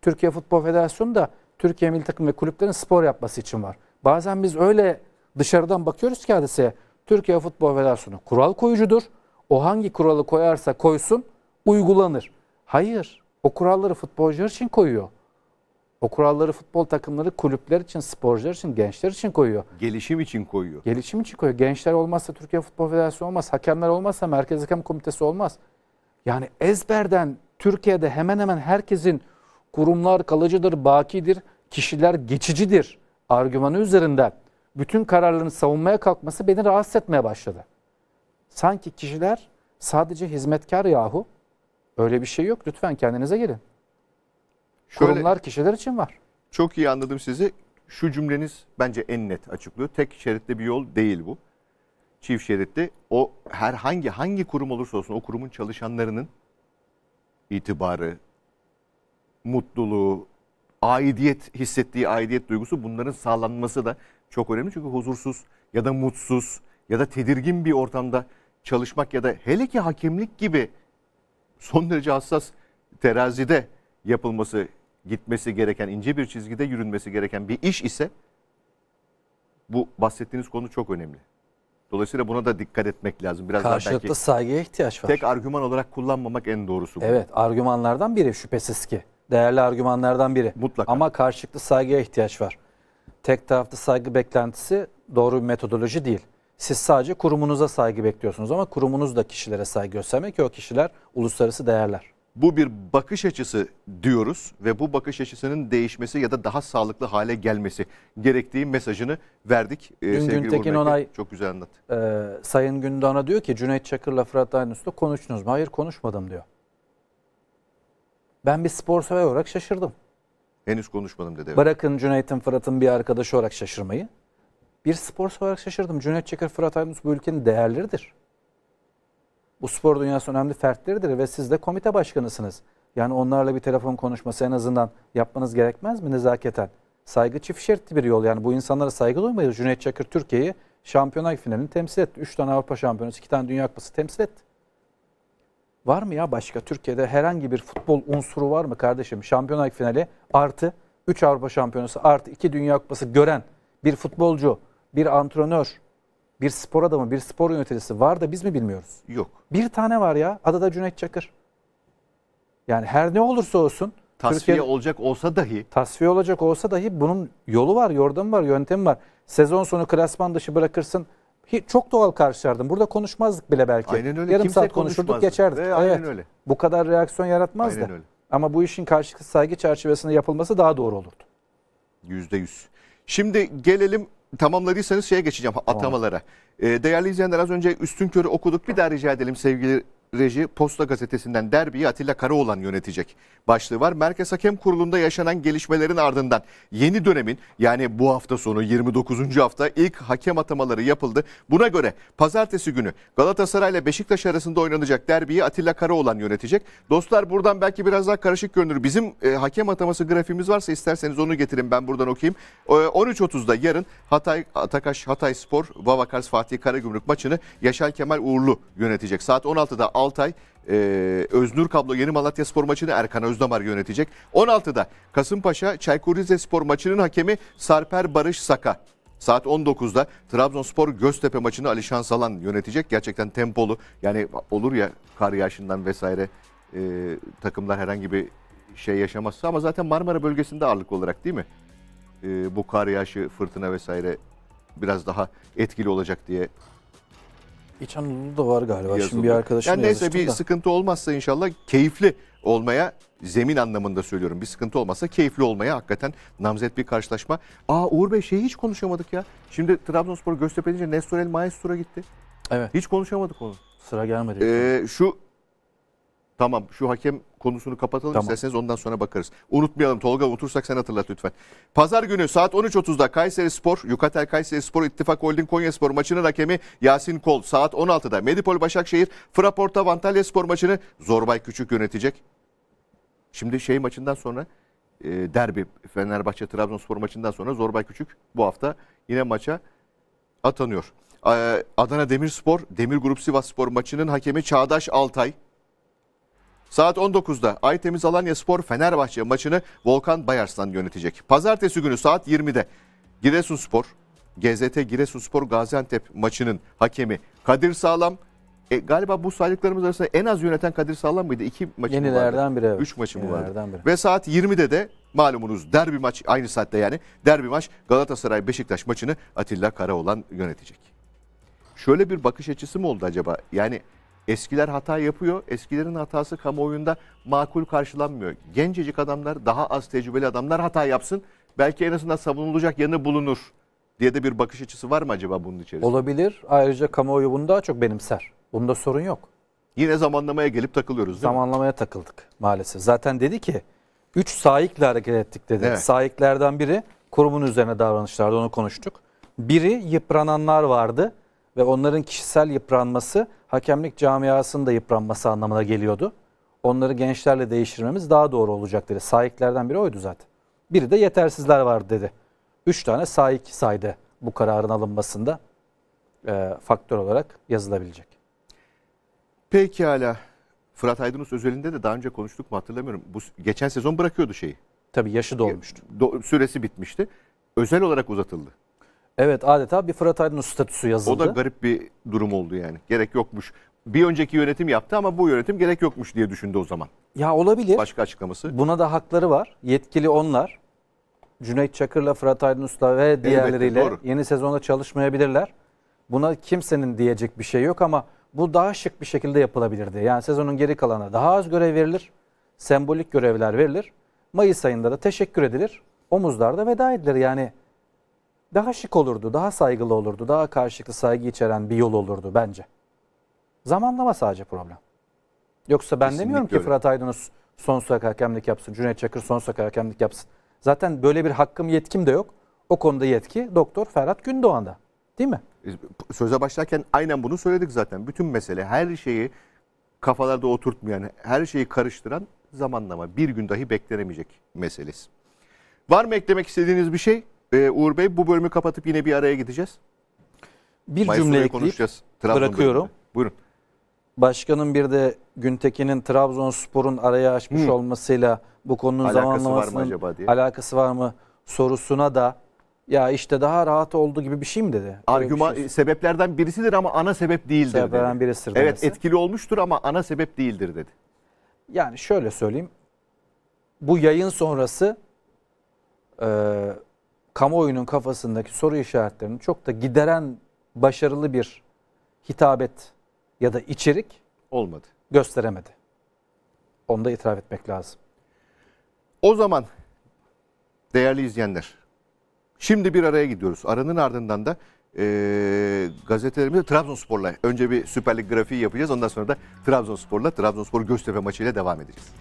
Türkiye Futbol Federasyonu da Türkiye milli takım ve kulüplerin spor yapması için var. Bazen biz öyle dışarıdan bakıyoruz ki hadiseye. Türkiye Futbol Federasyonu kural koyucudur. O hangi kuralı koyarsa koysun uygulanır. Hayır. O kuralları futbolcular için koyuyor. O kuralları futbol takımları kulüpler için, sporcular için, gençler için koyuyor. Gelişim için koyuyor. Gelişim için koyuyor. Gençler olmazsa Türkiye Futbol Federasyonu olmaz. Hakemler olmazsa Merkez Hakem Komitesi olmaz. Yani ezberden Türkiye'de hemen hemen herkesin kurumlar kalıcıdır, bakidir, kişiler geçicidir argümanı üzerinden bütün kararlarını savunmaya kalkması beni rahatsız etmeye başladı. Sanki kişiler sadece hizmetkar yahu. Öyle bir şey yok. Lütfen kendinize gelin. Şöyle, Kurumlar kişiler için var. Çok iyi anladım sizi. Şu cümleniz bence en net açıklıyor. Tek şeritli bir yol değil bu çift şeritli o herhangi hangi kurum olursa olsun o kurumun çalışanlarının itibarı, mutluluğu, aidiyet hissettiği aidiyet duygusu bunların sağlanması da çok önemli. Çünkü huzursuz ya da mutsuz ya da tedirgin bir ortamda çalışmak ya da hele ki hakemlik gibi son derece hassas terazide yapılması, gitmesi gereken, ince bir çizgide yürünmesi gereken bir iş ise bu bahsettiğiniz konu çok önemli. Dolayısıyla buna da dikkat etmek lazım. Biraz Karşılıklı belki saygıya ihtiyaç var. Tek argüman olarak kullanmamak en doğrusu. Bu. Evet argümanlardan biri şüphesiz ki. Değerli argümanlardan biri. Mutlaka. Ama karşılıklı saygıya ihtiyaç var. Tek taraflı saygı beklentisi doğru bir metodoloji değil. Siz sadece kurumunuza saygı bekliyorsunuz ama kurumunuz da kişilere saygı göstermek ki o kişiler uluslararası değerler. Bu bir bakış açısı diyoruz ve bu bakış açısının değişmesi ya da daha sağlıklı hale gelmesi gerektiği mesajını verdik. Ee, Dün Güntekin Onay çok güzel anlattı. E, Sayın Gündoğan'a diyor ki Cüneyt Çakır'la Fırat Aynus'la konuştunuz mu? Hayır konuşmadım diyor. Ben bir spor sever olarak şaşırdım. Henüz konuşmadım dedi. Evet. Bırakın Cüneyt'in Fırat'ın bir arkadaşı olarak şaşırmayı. Bir spor olarak şaşırdım. Cüneyt Çakır, Fırat Aynus bu ülkenin değerleridir bu spor dünyası önemli fertleridir ve siz de komite başkanısınız. Yani onlarla bir telefon konuşması en azından yapmanız gerekmez mi nezaketen? Saygı çift şeritli bir yol. Yani bu insanlara saygı duymayız. Cüneyt Çakır Türkiye'yi şampiyonlar finalini temsil etti. 3 tane Avrupa şampiyonası, 2 tane Dünya Kupası temsil etti. Var mı ya başka Türkiye'de herhangi bir futbol unsuru var mı kardeşim? Şampiyonlar finali artı 3 Avrupa şampiyonası artı 2 Dünya Kupası gören bir futbolcu, bir antrenör, bir spor adamı, bir spor yöneticisi var da biz mi bilmiyoruz? Yok. Bir tane var ya adada Cüneyt Çakır. Yani her ne olursa olsun. Tasfiye Türkiye, olacak olsa dahi. Tasfiye olacak olsa dahi bunun yolu var, yordamı var, yöntemi var. Sezon sonu klasman dışı bırakırsın. Hiç, çok doğal karşılardım. Burada konuşmazdık bile belki. Aynen öyle. Yarım Kimse saat konuşurduk geçerdik. Ve aynen evet. öyle. Bu kadar reaksiyon yaratmazdı. Aynen öyle. Ama bu işin karşılıklı saygı çerçevesinde yapılması daha doğru olurdu. Yüzde yüz. Şimdi gelelim tamamladıysanız şeye geçeceğim atamalara. Tamam. Ee, değerli izleyenler az önce üstün körü okuduk. Bir daha rica edelim sevgili reji Posta Gazetesi'nden derbiyi Atilla Karaoğlan yönetecek başlığı var. Merkez Hakem Kurulu'nda yaşanan gelişmelerin ardından yeni dönemin yani bu hafta sonu 29. hafta ilk hakem atamaları yapıldı. Buna göre pazartesi günü Galatasaray ile Beşiktaş arasında oynanacak derbiyi Atilla Karaoğlan yönetecek. Dostlar buradan belki biraz daha karışık görünür. Bizim e, hakem ataması grafiğimiz varsa isterseniz onu getirin ben buradan okuyayım. E, 13.30'da yarın Hatay Atakaş Hatay Spor Vavakars Fatih Karagümrük maçını Yaşar Kemal Uğurlu yönetecek. Saat 16'da Altay e, Öznur Kablo Yeni Malatya Spor maçını Erkan Özdamar yönetecek. 16'da Kasımpaşa Çaykur Rizespor maçının hakemi Sarper Barış Saka. Saat 19'da Trabzonspor Göztepe maçını Alişan Salan yönetecek. Gerçekten tempolu yani olur ya kar yağışından vesaire e, takımlar herhangi bir şey yaşamazsa ama zaten Marmara bölgesinde ağırlıklı olarak değil mi? E, bu kar yağışı, fırtına vesaire biraz daha etkili olacak diye İç Anadolu'da var galiba. Yazıldı. Şimdi bir arkadaşım yani neyse bir da. sıkıntı olmazsa inşallah keyifli olmaya zemin anlamında söylüyorum. Bir sıkıntı olmazsa keyifli olmaya hakikaten namzet bir karşılaşma. Aa Uğur Bey şeyi hiç konuşamadık ya. Şimdi Trabzonspor Göztepe'nince Nestor El Maestro'a gitti. Evet. Hiç konuşamadık onu. Sıra gelmedi. Ee, şu Tamam şu hakem konusunu kapatalım tamam. isterseniz ondan sonra bakarız. Unutmayalım Tolga unutursak sen hatırlat lütfen. Pazar günü saat 13.30'da Kayseri Spor, Yukatel Kayseri Spor, İttifak Holding Konya Spor maçının hakemi Yasin Kol. Saat 16'da Medipol Başakşehir, Fraporta Antalya Spor maçını Zorbay Küçük yönetecek. Şimdi şey maçından sonra e, derbi Fenerbahçe Trabzonspor maçından sonra Zorbay Küçük bu hafta yine maça atanıyor. Adana Demirspor, Demir Grup Sivas Spor maçının hakemi Çağdaş Altay. Saat 19'da Aytemiz Alanya Spor Fenerbahçe maçını Volkan Bayarslan yönetecek. Pazartesi günü saat 20'de Giresunspor, GZT Giresunspor Gaziantep maçının hakemi Kadir Sağlam. E, galiba bu saydıklarımız arasında en az yöneten Kadir Sağlam mıydı? İki maçı Yenilerden biri evet. Üç maçı mı vardı? Biri. Ve saat 20'de de malumunuz derbi maç aynı saatte yani derbi maç Galatasaray Beşiktaş maçını Atilla Karaoğlan yönetecek. Şöyle bir bakış açısı mı oldu acaba? Yani Eskiler hata yapıyor. Eskilerin hatası kamuoyunda makul karşılanmıyor. Gencecik adamlar, daha az tecrübeli adamlar hata yapsın. Belki en azından savunulacak yanı bulunur diye de bir bakış açısı var mı acaba bunun içerisinde? Olabilir. Ayrıca kamuoyu bunu daha çok benimser. Bunda sorun yok. Yine zamanlamaya gelip takılıyoruz değil Zamanlamaya mi? takıldık maalesef. Zaten dedi ki 3 sahikle hareket ettik dedi. Evet. Sahiklerden biri kurumun üzerine davranışlarda onu konuştuk. Biri yıprananlar vardı ve onların kişisel yıpranması hakemlik camiasının da yıpranması anlamına geliyordu. Onları gençlerle değiştirmemiz daha doğru olacak dedi. Sahiplerden biri oydu zaten. Biri de yetersizler var dedi. Üç tane sahip saydı bu kararın alınmasında e, faktör olarak yazılabilecek. Peki hala Fırat Aydınus özelinde de daha önce konuştuk mu hatırlamıyorum. Bu geçen sezon bırakıyordu şeyi. Tabii yaşı dolmuştu. süresi bitmişti. Özel olarak uzatıldı. Evet adeta bir Fırat Aydınus statüsü yazıldı. O da garip bir durum oldu yani. Gerek yokmuş. Bir önceki yönetim yaptı ama bu yönetim gerek yokmuş diye düşündü o zaman. Ya olabilir. Başka açıklaması. Buna da hakları var. Yetkili onlar. Cüneyt Çakır'la, Fırat Aydın Usta ve diğerleriyle doğru. yeni sezonda çalışmayabilirler. Buna kimsenin diyecek bir şey yok ama bu daha şık bir şekilde yapılabilirdi. Yani sezonun geri kalanına daha az görev verilir, sembolik görevler verilir. Mayıs ayında da teşekkür edilir, omuzlarda veda edilir. Yani daha şık olurdu, daha saygılı olurdu, daha karşılıklı saygı içeren bir yol olurdu bence. Zamanlama sadece problem. Yoksa ben Kesinlikle demiyorum ki öyle. Fırat Aydınus sonsuza kadar hakemlik yapsın, Cüneyt Çakır sonsuza kadar hakemlik yapsın. Zaten böyle bir hakkım yetkim de yok. O konuda yetki Doktor Ferhat Gündoğan'da. Değil mi? Söze başlarken aynen bunu söyledik zaten. Bütün mesele her şeyi kafalarda oturtmayan, her şeyi karıştıran zamanlama. Bir gün dahi beklenemeyecek meselesi. Var mı eklemek istediğiniz bir şey? Ee, Uğur Bey bu bölümü kapatıp yine bir araya gideceğiz. Bir Maestro cümle ekleyip bırakıyorum. Bölümünde. Buyurun. Başkanın bir de Güntekin'in Trabzonspor'un araya açmış Hı. olmasıyla bu konunun alakası zamanlamasının var alakası var mı sorusuna da ya işte daha rahat oldu gibi bir şey mi dedi? Argüman şey. sebeplerden birisidir ama ana sebep değildir Sebeplerden dedi. birisidir. Evet dersi. etkili olmuştur ama ana sebep değildir dedi. Yani şöyle söyleyeyim. Bu yayın sonrası e, kamuoyunun kafasındaki soru işaretlerini çok da gideren başarılı bir hitabet ya da içerik olmadı. Gösteremedi. Onu da itiraf etmek lazım. O zaman değerli izleyenler şimdi bir araya gidiyoruz. Aranın ardından da e, gazetelerimizi Trabzonspor'la önce bir Süper grafiği yapacağız. Ondan sonra da Trabzonspor'la Trabzonspor Göztepe maçıyla devam edeceğiz.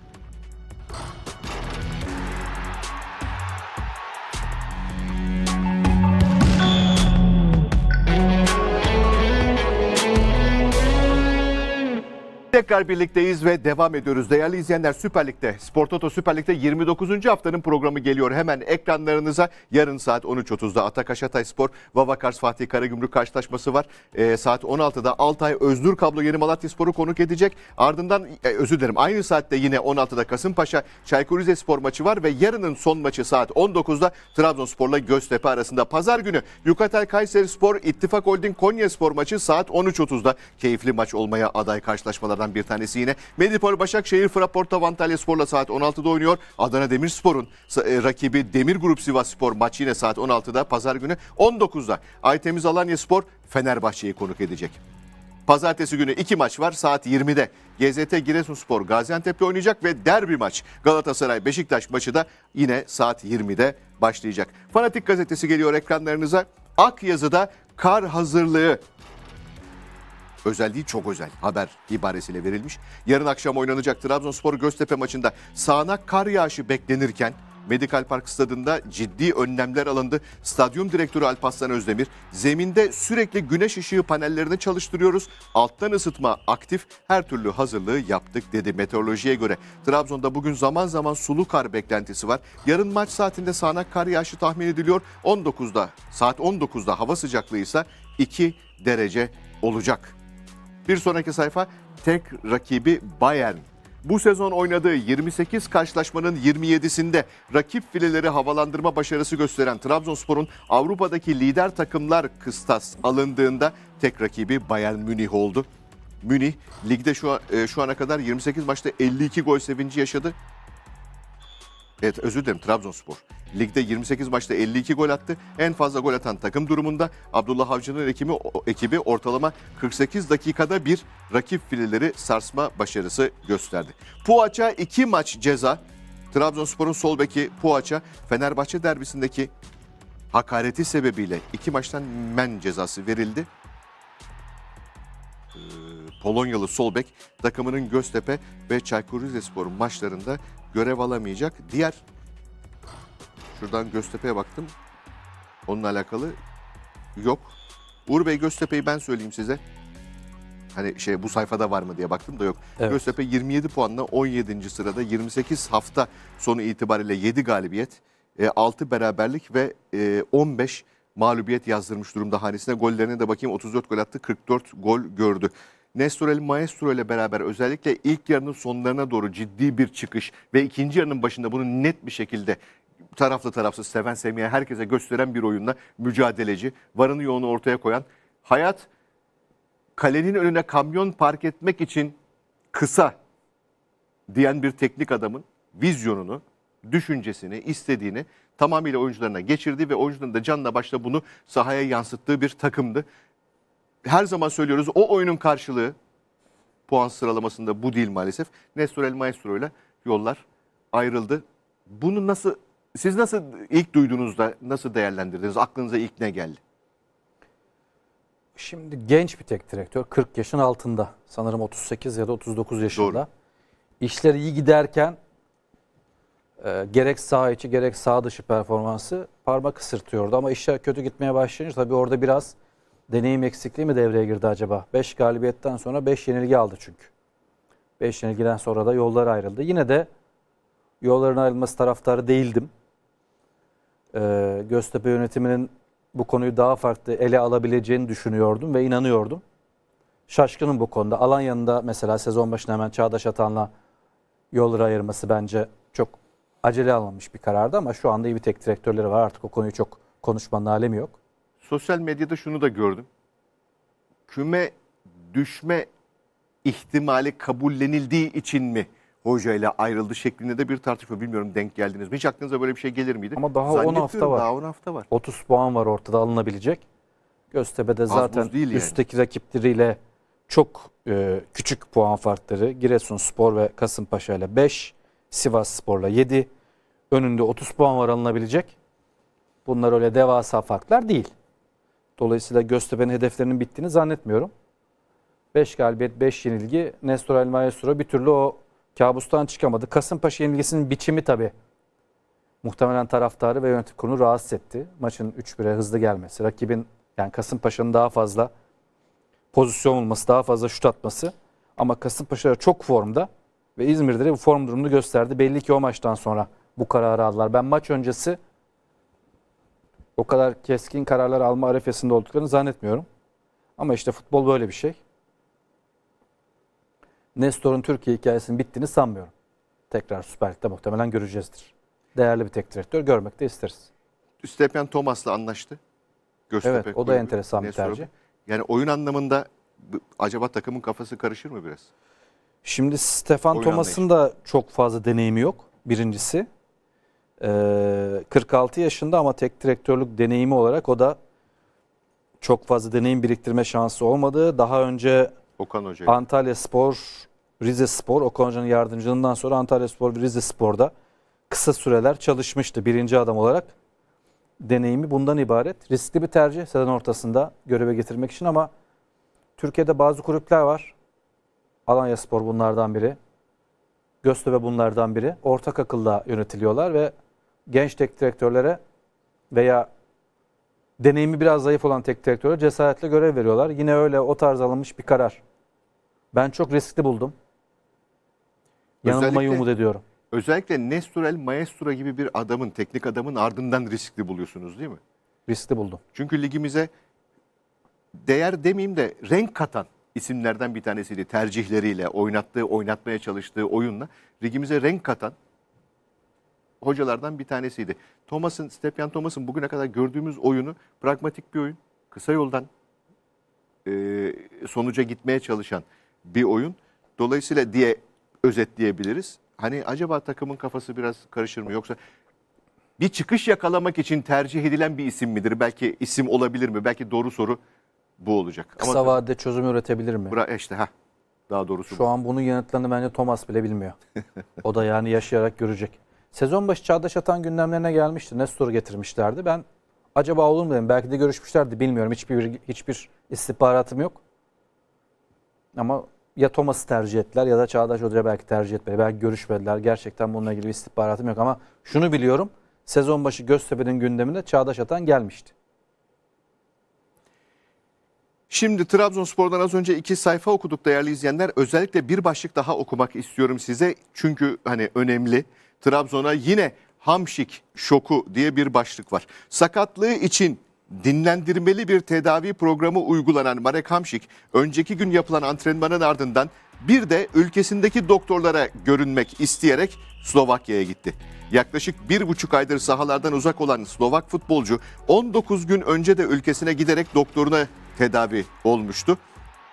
Tekrar birlikteyiz ve devam ediyoruz. Değerli izleyenler Süper Lig'de, Spor Toto Süper Lig'de 29. haftanın programı geliyor. Hemen ekranlarınıza yarın saat 13.30'da Atakaş Hatay Spor, Vavakars Fatih Karagümrük karşılaşması var. E, saat 16'da Altay Öznür Kablo Yeni Malatya Spor'u konuk edecek. Ardından e, özür dilerim aynı saatte yine 16'da Kasımpaşa Çaykur Rizespor maçı var ve yarının son maçı saat 19'da Trabzonspor'la Göztepe arasında. Pazar günü Yukatel Kayseri Spor, İttifak Holding Konya Spor maçı saat 13.30'da keyifli maç olmaya aday karşılaşmalardan maçlardan bir tanesi yine. Medipol Başakşehir Fraporto Antalya Spor'la saat 16'da oynuyor. Adana Demirspor'un e, rakibi Demir Grup Sivas Spor maçı yine saat 16'da. Pazar günü 19'da Aytemiz Alanya Spor Fenerbahçe'yi konuk edecek. Pazartesi günü iki maç var saat 20'de. GZT Giresunspor Gaziantep'te oynayacak ve derbi maç Galatasaray Beşiktaş maçı da yine saat 20'de başlayacak. Fanatik gazetesi geliyor ekranlarınıza. Ak yazıda kar hazırlığı özelliği çok özel haber ibaresiyle verilmiş. Yarın akşam oynanacak Trabzonspor Göztepe maçında sağanak kar yağışı beklenirken Medikal Park Stadında ciddi önlemler alındı. Stadyum direktörü Alpaslan Özdemir, zeminde sürekli güneş ışığı panellerini çalıştırıyoruz. Alttan ısıtma aktif, her türlü hazırlığı yaptık dedi meteorolojiye göre. Trabzon'da bugün zaman zaman sulu kar beklentisi var. Yarın maç saatinde sağanak kar yağışı tahmin ediliyor. 19'da saat 19'da hava sıcaklığı ise 2 derece olacak. Bir sonraki sayfa tek rakibi Bayern. Bu sezon oynadığı 28 karşılaşmanın 27'sinde rakip fileleri havalandırma başarısı gösteren Trabzonspor'un Avrupa'daki lider takımlar kıstas alındığında tek rakibi Bayern Münih oldu. Münih ligde şu, e, şu ana kadar 28 maçta 52 gol sevinci yaşadı. Evet özür dilerim Trabzonspor. Ligde 28 maçta 52 gol attı. En fazla gol atan takım durumunda Abdullah Avcı'nın ekibi, ekibi ortalama 48 dakikada bir rakip fileleri sarsma başarısı gösterdi. Puaça 2 maç ceza. Trabzonspor'un sol beki Puaça Fenerbahçe derbisindeki hakareti sebebiyle iki maçtan men cezası verildi. Ee, Polonyalı sol bek takımının Göztepe ve Çaykur Rizespor'un maçlarında görev alamayacak. Diğer şuradan Göztepe'ye baktım. Onunla alakalı yok. Uğur Bey Göztepe'yi ben söyleyeyim size. Hani şey bu sayfada var mı diye baktım da yok. Evet. Göztepe 27 puanla 17. sırada 28 hafta sonu itibariyle 7 galibiyet, 6 e, beraberlik ve 15 e, mağlubiyet yazdırmış durumda hanesine. Gollerine de bakayım 34 gol attı 44 gol gördü. Nestor El Maestro ile beraber özellikle ilk yarının sonlarına doğru ciddi bir çıkış ve ikinci yarının başında bunu net bir şekilde taraflı tarafsız seven sevmeyen herkese gösteren bir oyunla mücadeleci, varını yoğunu ortaya koyan hayat kalenin önüne kamyon park etmek için kısa diyen bir teknik adamın vizyonunu, düşüncesini, istediğini tamamıyla oyuncularına geçirdi ve oyuncuların da canla başla bunu sahaya yansıttığı bir takımdı her zaman söylüyoruz o oyunun karşılığı puan sıralamasında bu değil maalesef. Nestor El Maestro ile yollar ayrıldı. Bunu nasıl siz nasıl ilk duyduğunuzda nasıl değerlendirdiniz? Aklınıza ilk ne geldi? Şimdi genç bir tek direktör 40 yaşın altında sanırım 38 ya da 39 yaşında. Doğru. İşler iyi giderken e, gerek sağ içi gerek sağ dışı performansı parmak ısırtıyordu ama işler kötü gitmeye başlayınca tabii orada biraz deneyim eksikliği mi devreye girdi acaba? 5 galibiyetten sonra 5 yenilgi aldı çünkü. 5 yenilgiden sonra da yollar ayrıldı. Yine de yolların ayrılması taraftarı değildim. Ee, Göztepe yönetiminin bu konuyu daha farklı ele alabileceğini düşünüyordum ve inanıyordum. Şaşkınım bu konuda. Alanya'nın da mesela sezon başında hemen Çağdaş Atan'la yolları ayırması bence çok acele alınmış bir karardı ama şu anda iyi bir tek direktörleri var. Artık o konuyu çok konuşmanın alemi yok sosyal medyada şunu da gördüm. Küme düşme ihtimali kabullenildiği için mi hoca ile ayrıldı şeklinde de bir tartışma. Bilmiyorum denk geldiniz mi? Hiç aklınıza böyle bir şey gelir miydi? Ama daha 10 hafta var. Daha 10 hafta var. 30 puan var ortada alınabilecek. Göztepe'de Az zaten değil yani. üstteki rakipleriyle çok e, küçük puan farkları. Giresun Spor ve Kasımpaşa ile 5, Sivasspor'la 7. Önünde 30 puan var alınabilecek. Bunlar öyle devasa farklar değil. Dolayısıyla Göztepe'nin hedeflerinin bittiğini zannetmiyorum. 5 galibiyet, 5 yenilgi. Nestor El Maestro bir türlü o kabustan çıkamadı. Kasımpaşa yenilgisinin biçimi tabii muhtemelen taraftarı ve yönetim kurulu rahatsız etti. Maçın 3-1'e hızlı gelmesi, rakibin yani Kasımpaşa'nın daha fazla pozisyon olması, daha fazla şut atması. Ama Kasımpaşa çok formda ve İzmir'de de bu form durumunu gösterdi. Belli ki o maçtan sonra bu kararı aldılar. Ben maç öncesi o kadar keskin kararlar alma arifesinde olduklarını zannetmiyorum. Ama işte futbol böyle bir şey. Nestor'un Türkiye hikayesinin bittiğini sanmıyorum. Tekrar Süper Lig'de muhtemelen göreceğizdir. Değerli bir tek direktör görmek de isteriz. Stepan Thomas'la anlaştı. Göztepe evet o da enteresan bir tercih. Yani oyun anlamında acaba takımın kafası karışır mı biraz? Şimdi Stefan Thomas'ın da çok fazla deneyimi yok birincisi. 46 yaşında ama tek direktörlük deneyimi olarak o da çok fazla deneyim biriktirme şansı olmadı. Daha önce Okan Hoca. Antalya Spor, Rize Spor, Okan Hoca'nın yardımcılığından sonra Antalya Spor ve Rize Spor'da kısa süreler çalışmıştı birinci adam olarak. Deneyimi bundan ibaret. Riskli bir tercih sezon ortasında göreve getirmek için ama Türkiye'de bazı kulüpler var. Alanya Spor bunlardan biri. Göztepe bunlardan biri. Ortak akılla yönetiliyorlar ve genç tek direktörlere veya deneyimi biraz zayıf olan tek direktörlere cesaretle görev veriyorlar. Yine öyle o tarz alınmış bir karar. Ben çok riskli buldum. Yanılmayı özellikle, umut ediyorum. Özellikle Nestorel Maestro gibi bir adamın, teknik adamın ardından riskli buluyorsunuz değil mi? Riskli buldum. Çünkü ligimize değer demeyeyim de renk katan isimlerden bir tanesiydi. Tercihleriyle, oynattığı, oynatmaya çalıştığı oyunla ligimize renk katan hocalardan bir tanesiydi. Thomas'ın, Stepan Thomas'ın bugüne kadar gördüğümüz oyunu pragmatik bir oyun. Kısa yoldan e, sonuca gitmeye çalışan bir oyun. Dolayısıyla diye özetleyebiliriz. Hani acaba takımın kafası biraz karışır mı yoksa bir çıkış yakalamak için tercih edilen bir isim midir? Belki isim olabilir mi? Belki doğru soru bu olacak. Kısa Ama, vadede çözüm üretebilir mi? Bura işte ha. Daha doğrusu. Şu bu. an bunun yanıtlarını bence Thomas bile bilmiyor. o da yani yaşayarak görecek. Sezon başı Çağdaş Atan gündemlerine gelmişti. Nestor'u getirmişlerdi. Ben acaba olur mu dedim. Belki de görüşmüşlerdi bilmiyorum. Hiçbir hiçbir istihbaratım yok. Ama ya Thomas'ı tercih ettiler ya da Çağdaş Hoca'ya belki tercih etmedi. Belki görüşmediler. Gerçekten bununla ilgili bir istihbaratım yok ama şunu biliyorum. Sezon başı Göztepe'nin gündeminde Çağdaş Atan gelmişti. Şimdi Trabzonspor'dan az önce iki sayfa okuduk değerli izleyenler. Özellikle bir başlık daha okumak istiyorum size. Çünkü hani önemli. Trabzon'a yine Hamşik şoku diye bir başlık var. Sakatlığı için dinlendirmeli bir tedavi programı uygulanan Marek Hamşik, önceki gün yapılan antrenmanın ardından bir de ülkesindeki doktorlara görünmek isteyerek Slovakya'ya gitti. Yaklaşık bir buçuk aydır sahalardan uzak olan Slovak futbolcu 19 gün önce de ülkesine giderek doktoruna tedavi olmuştu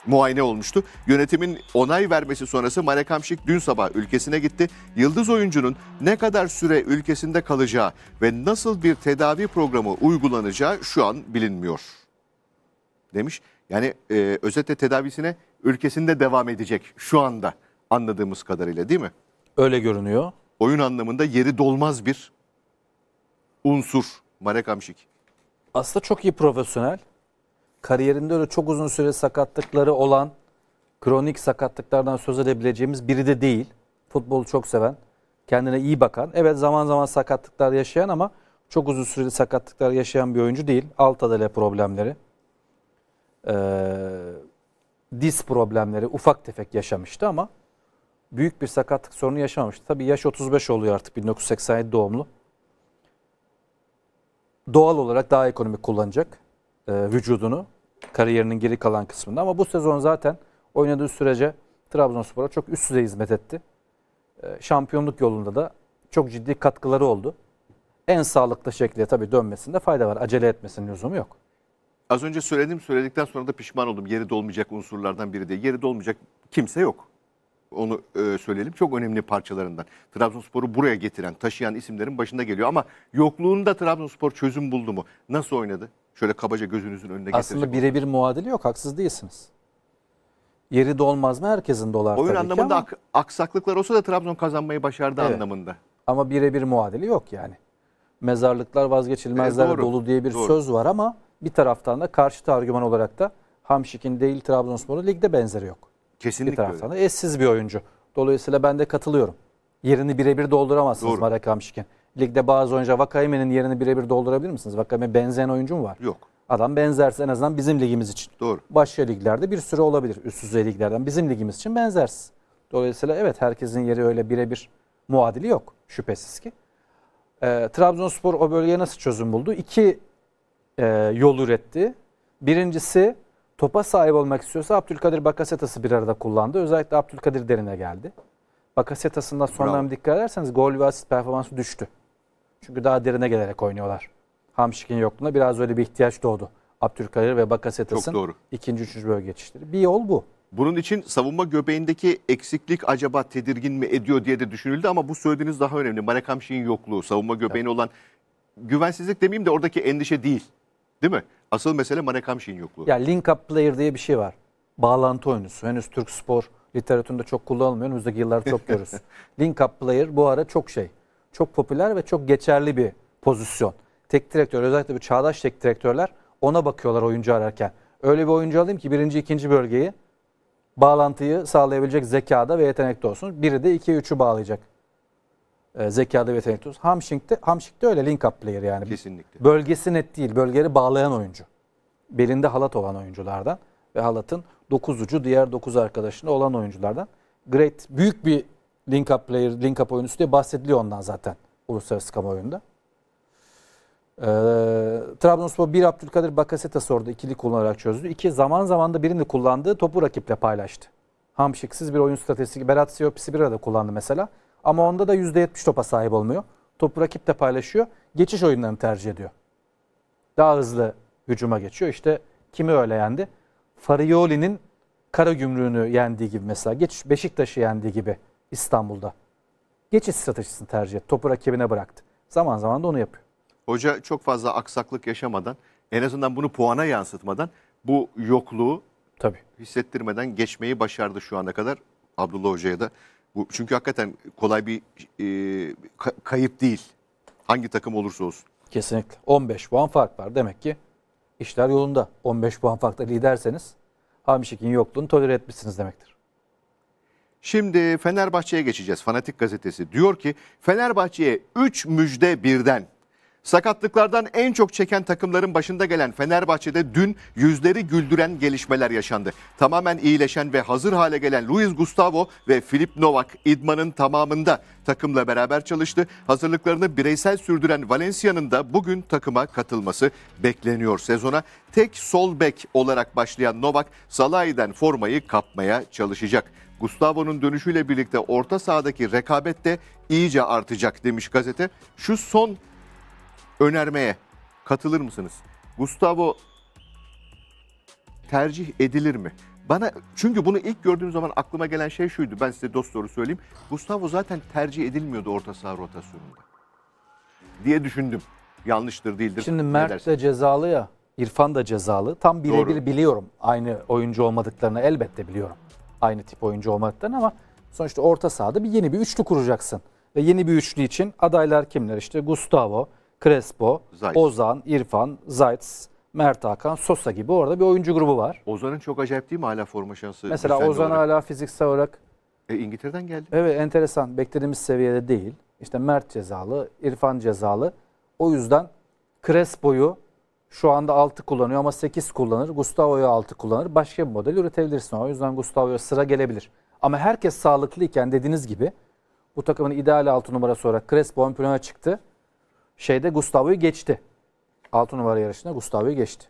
muayene olmuştu. Yönetimin onay vermesi sonrası Marek Hamşik dün sabah ülkesine gitti. Yıldız oyuncunun ne kadar süre ülkesinde kalacağı ve nasıl bir tedavi programı uygulanacağı şu an bilinmiyor demiş. Yani e, özetle tedavisine ülkesinde devam edecek şu anda anladığımız kadarıyla değil mi? Öyle görünüyor. Oyun anlamında yeri dolmaz bir unsur Marek Hamşik. Aslında çok iyi profesyonel kariyerinde öyle çok uzun süre sakatlıkları olan, kronik sakatlıklardan söz edebileceğimiz biri de değil. Futbolu çok seven, kendine iyi bakan. Evet zaman zaman sakatlıklar yaşayan ama çok uzun süre sakatlıklar yaşayan bir oyuncu değil. Alt adale problemleri, e, diz problemleri ufak tefek yaşamıştı ama büyük bir sakatlık sorunu yaşamamıştı. Tabii yaş 35 oluyor artık 1987 doğumlu. Doğal olarak daha ekonomik kullanacak e, vücudunu kariyerinin geri kalan kısmında ama bu sezon zaten oynadığı sürece Trabzonspor'a çok üst düzey hizmet etti. Ee, şampiyonluk yolunda da çok ciddi katkıları oldu. En sağlıklı şekilde tabii dönmesinde fayda var. Acele etmesinin lüzumu yok. Az önce söyledim, söyledikten sonra da pişman oldum. Yeri dolmayacak unsurlardan biri de. Yeri dolmayacak kimse yok onu e, söyleyelim. Çok önemli parçalarından. Trabzonspor'u buraya getiren, taşıyan isimlerin başında geliyor. Ama yokluğunda Trabzonspor çözüm buldu mu? Nasıl oynadı? Şöyle kabaca gözünüzün önüne getirecek. Aslında birebir muadili yok. Haksız değilsiniz. Yeri dolmaz mı? Herkesin dolar Oyun tabii anlamında ki ama, aksaklıklar olsa da Trabzon kazanmayı başardı evet. anlamında. ama birebir muadili yok yani. Mezarlıklar vazgeçilmezler E, dolu diye bir doğru. söz var ama bir taraftan da karşıt argüman olarak da Hamşik'in değil Trabzonspor'un ligde benzeri yok. Kesinlikle bir öyle. eşsiz bir oyuncu. Dolayısıyla ben de katılıyorum. Yerini birebir dolduramazsınız Doğru. Marek Hamşik'in. Ligde bazı oyuncu Vakayeme'nin yerini birebir doldurabilir misiniz? Vakayeme benzeyen oyuncu mu var? Yok. Adam benzerse en azından bizim ligimiz için. Doğru. Başka liglerde bir sürü olabilir. Üst düzey liglerden bizim ligimiz için benzersiz. Dolayısıyla evet herkesin yeri öyle birebir muadili yok şüphesiz ki. E, Trabzonspor o bölgeye nasıl çözüm buldu? İki e, yol üretti. Birincisi topa sahip olmak istiyorsa Abdülkadir Bakasetas'ı bir arada kullandı. Özellikle Abdülkadir derine geldi. Bakasetas'ından son dönem dikkat ederseniz gol ve asist performansı düştü. Çünkü daha derine gelerek oynuyorlar. Hamşik'in yokluğunda biraz öyle bir ihtiyaç doğdu. Abdülkadir ve Bakasetas'ın ikinci, üçüncü bölge geçişleri. Bir yol bu. Bunun için savunma göbeğindeki eksiklik acaba tedirgin mi ediyor diye de düşünüldü ama bu söylediğiniz daha önemli. Marek Hamşik'in yokluğu, savunma göbeğine evet. olan güvensizlik demeyeyim de oradaki endişe değil. Değil mi? Asıl mesele Manekamşi'nin yokluğu. Ya link up player diye bir şey var. Bağlantı oyuncusu. Henüz Türk spor literatüründe çok kullanılmıyor. Önümüzdeki yıllarda çok *laughs* görürüz. link up player bu ara çok şey. Çok popüler ve çok geçerli bir pozisyon. Tek direktör özellikle bir çağdaş tek direktörler ona bakıyorlar oyuncu ararken. Öyle bir oyuncu alayım ki birinci ikinci bölgeyi bağlantıyı sağlayabilecek zekada ve yetenekte olsun. Biri de 2-3'ü bağlayacak e, zekada ve yetenekli olsun. Hamşik'te, Hamşik'te öyle link up player yani. Kesinlikle. Bölgesi net değil. Bölgeleri bağlayan oyuncu. Belinde halat olan oyunculardan ve halatın dokuz ucu diğer dokuz arkadaşında olan oyunculardan. Great büyük bir link up player, link up oyuncusu diye bahsediliyor ondan zaten uluslararası kamuoyunda. Ee, Trabzonspor bir Abdülkadir Bakaseta sordu. ikili kullanarak çözdü. İki zaman zaman da birini kullandığı topu rakiple paylaştı. Hamşiksiz bir oyun stratejisi. Berat Siyopis'i bir arada kullandı mesela. Ama onda da %70 topa sahip olmuyor. Topu rakip paylaşıyor. Geçiş oyunlarını tercih ediyor. Daha hızlı hücuma geçiyor. İşte kimi öyle yendi? Farioli'nin kara gümrüğünü yendiği gibi mesela. Geçiş Beşiktaş'ı yendiği gibi İstanbul'da. Geçiş stratejisini tercih etti. Topu rakibine bıraktı. Zaman zaman da onu yapıyor. Hoca çok fazla aksaklık yaşamadan en azından bunu puana yansıtmadan bu yokluğu Tabii. hissettirmeden geçmeyi başardı şu ana kadar. Abdullah Hoca'ya da bu, çünkü hakikaten kolay bir e, kayıp değil. Hangi takım olursa olsun. Kesinlikle. 15 puan fark var. Demek ki işler yolunda. 15 puan farkla liderseniz Hamşik'in yokluğunu tolere etmişsiniz demektir. Şimdi Fenerbahçe'ye geçeceğiz. Fanatik gazetesi diyor ki Fenerbahçe'ye 3 müjde birden Sakatlıklardan en çok çeken takımların başında gelen Fenerbahçe'de dün yüzleri güldüren gelişmeler yaşandı. Tamamen iyileşen ve hazır hale gelen Luis Gustavo ve Filip Novak idmanın tamamında takımla beraber çalıştı. Hazırlıklarını bireysel sürdüren Valencia'nın da bugün takıma katılması bekleniyor sezona. Tek sol bek olarak başlayan Novak Salah'den formayı kapmaya çalışacak. Gustavo'nun dönüşüyle birlikte orta sahadaki rekabet de iyice artacak demiş gazete. Şu son önermeye katılır mısınız? Gustavo tercih edilir mi? Bana çünkü bunu ilk gördüğüm zaman aklıma gelen şey şuydu. Ben size dost doğru söyleyeyim. Gustavo zaten tercih edilmiyordu orta saha rotasyonunda. Diye düşündüm. Yanlıştır değildir. Şimdi Mert de cezalı ya. İrfan da cezalı. Tam birebir biliyorum. Aynı oyuncu olmadıklarını elbette biliyorum. Aynı tip oyuncu olmadıklarını ama sonuçta orta sahada bir yeni bir üçlü kuracaksın. Ve yeni bir üçlü için adaylar kimler? İşte Gustavo, Crespo, Zayt. Ozan, İrfan, Zayt, Mert Hakan, Sosa gibi orada bir oyuncu grubu var. Ozan'ın çok acayip değil mi hala forma şansı? Mesela Ozan olarak. hala fiziksel olarak. E, İngiltere'den geldi. Evet enteresan. Beklediğimiz seviyede değil. İşte Mert cezalı, İrfan cezalı. O yüzden Crespo'yu şu anda 6 kullanıyor ama 8 kullanır. Gustavo'yu 6 kullanır. Başka bir model üretebilirsin. O yüzden Gustavo'ya sıra gelebilir. Ama herkes sağlıklıyken dediğiniz gibi bu takımın ideal 6 numarası olarak Crespo ön plana çıktı şeyde Gustavo'yu geçti. 6 numara yarışında Gustavo'yu geçti.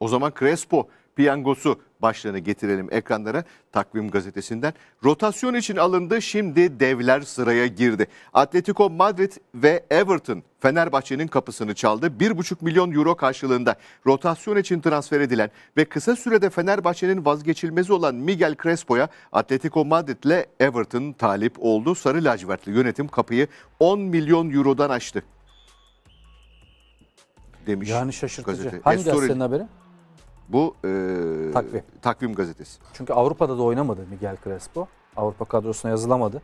O zaman Crespo piyangosu başlığını getirelim ekranlara takvim gazetesinden. Rotasyon için alındı şimdi devler sıraya girdi. Atletico Madrid ve Everton Fenerbahçe'nin kapısını çaldı. 1,5 milyon euro karşılığında rotasyon için transfer edilen ve kısa sürede Fenerbahçe'nin vazgeçilmezi olan Miguel Crespo'ya Atletico Madrid ile Everton talip oldu. Sarı lacivertli yönetim kapıyı 10 milyon eurodan açtı. Demiş yani şaşırtıcı. Gazete. Hangi gazetenin haberi? Bu e, takvim. takvim gazetesi. Çünkü Avrupa'da da oynamadı Miguel Crespo. Avrupa kadrosuna yazılamadı.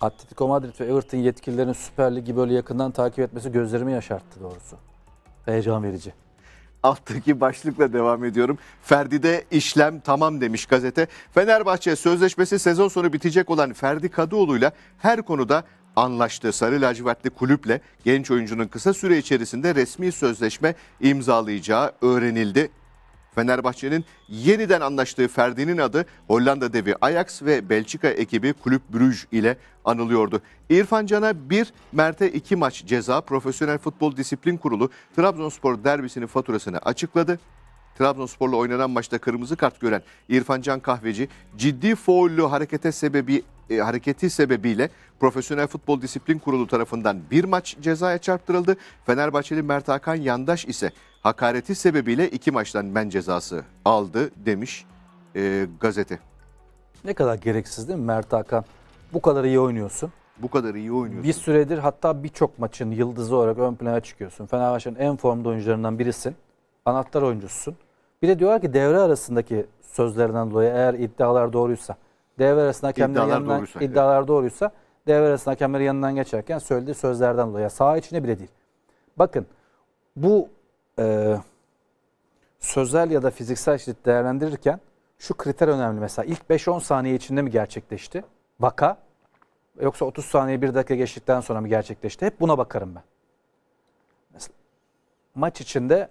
Atletico Madrid ve Everton yetkililerinin Süper Lig'i böyle yakından takip etmesi gözlerimi yaşarttı doğrusu. Heyecan verici. Alttaki başlıkla devam ediyorum. Ferdi'de işlem tamam demiş gazete. Fenerbahçe sözleşmesi sezon sonu bitecek olan Ferdi Kadıoğlu'yla her konuda anlaştığı Sarı Lacivertli kulüple genç oyuncunun kısa süre içerisinde resmi sözleşme imzalayacağı öğrenildi. Fenerbahçe'nin yeniden anlaştığı Ferdi'nin adı Hollanda devi Ajax ve Belçika ekibi Kulüp Brüj ile anılıyordu. İrfan Can'a 1, Mert'e 2 maç ceza Profesyonel Futbol Disiplin Kurulu Trabzonspor derbisinin faturasını açıkladı. Trabzonspor'la oynanan maçta kırmızı kart gören İrfan Can Kahveci ciddi faullü harekete sebebi e, hareketi sebebiyle Profesyonel Futbol Disiplin Kurulu tarafından bir maç cezaya çarptırıldı. Fenerbahçeli Mert Hakan Yandaş ise hakareti sebebiyle iki maçtan men cezası aldı demiş e, gazete. Ne kadar gereksiz değil mi Mert Hakan? Bu kadar iyi oynuyorsun. Bu kadar iyi oynuyorsun. Bir süredir hatta birçok maçın yıldızı olarak ön plana çıkıyorsun. Fenerbahçe'nin en formda oyuncularından birisin. Anahtar oyuncusun. Bir de diyorlar ki devre arasındaki sözlerinden dolayı eğer iddialar doğruysa devre arasında hakemlerin İddialar yanından doğruysa, iddialar doğruysa devre arasında hakemlerin yanından geçerken söylediği sözlerden dolayı. Yani içine bile değil. Bakın bu e, sözel ya da fiziksel şiddet değerlendirirken şu kriter önemli mesela. ilk 5-10 saniye içinde mi gerçekleşti? Vaka. Yoksa 30 saniye 1 dakika geçtikten sonra mı gerçekleşti? Hep buna bakarım ben. Mesela maç içinde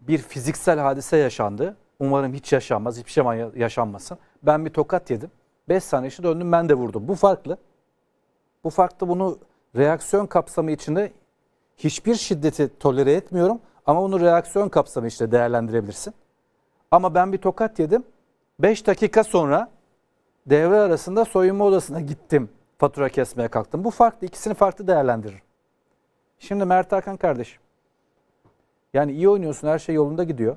bir fiziksel hadise yaşandı. Umarım hiç yaşanmaz. Hiçbir şey yaşanmasın. Ben bir tokat yedim. 5 saniye içinde döndüm ben de vurdum. Bu farklı. Bu farklı bunu reaksiyon kapsamı içinde hiçbir şiddeti tolere etmiyorum. Ama bunu reaksiyon kapsamı içinde değerlendirebilirsin. Ama ben bir tokat yedim. 5 dakika sonra devre arasında soyunma odasına gittim. Fatura kesmeye kalktım. Bu farklı. ikisini farklı değerlendirir. Şimdi Mert Hakan kardeşim. Yani iyi oynuyorsun her şey yolunda gidiyor.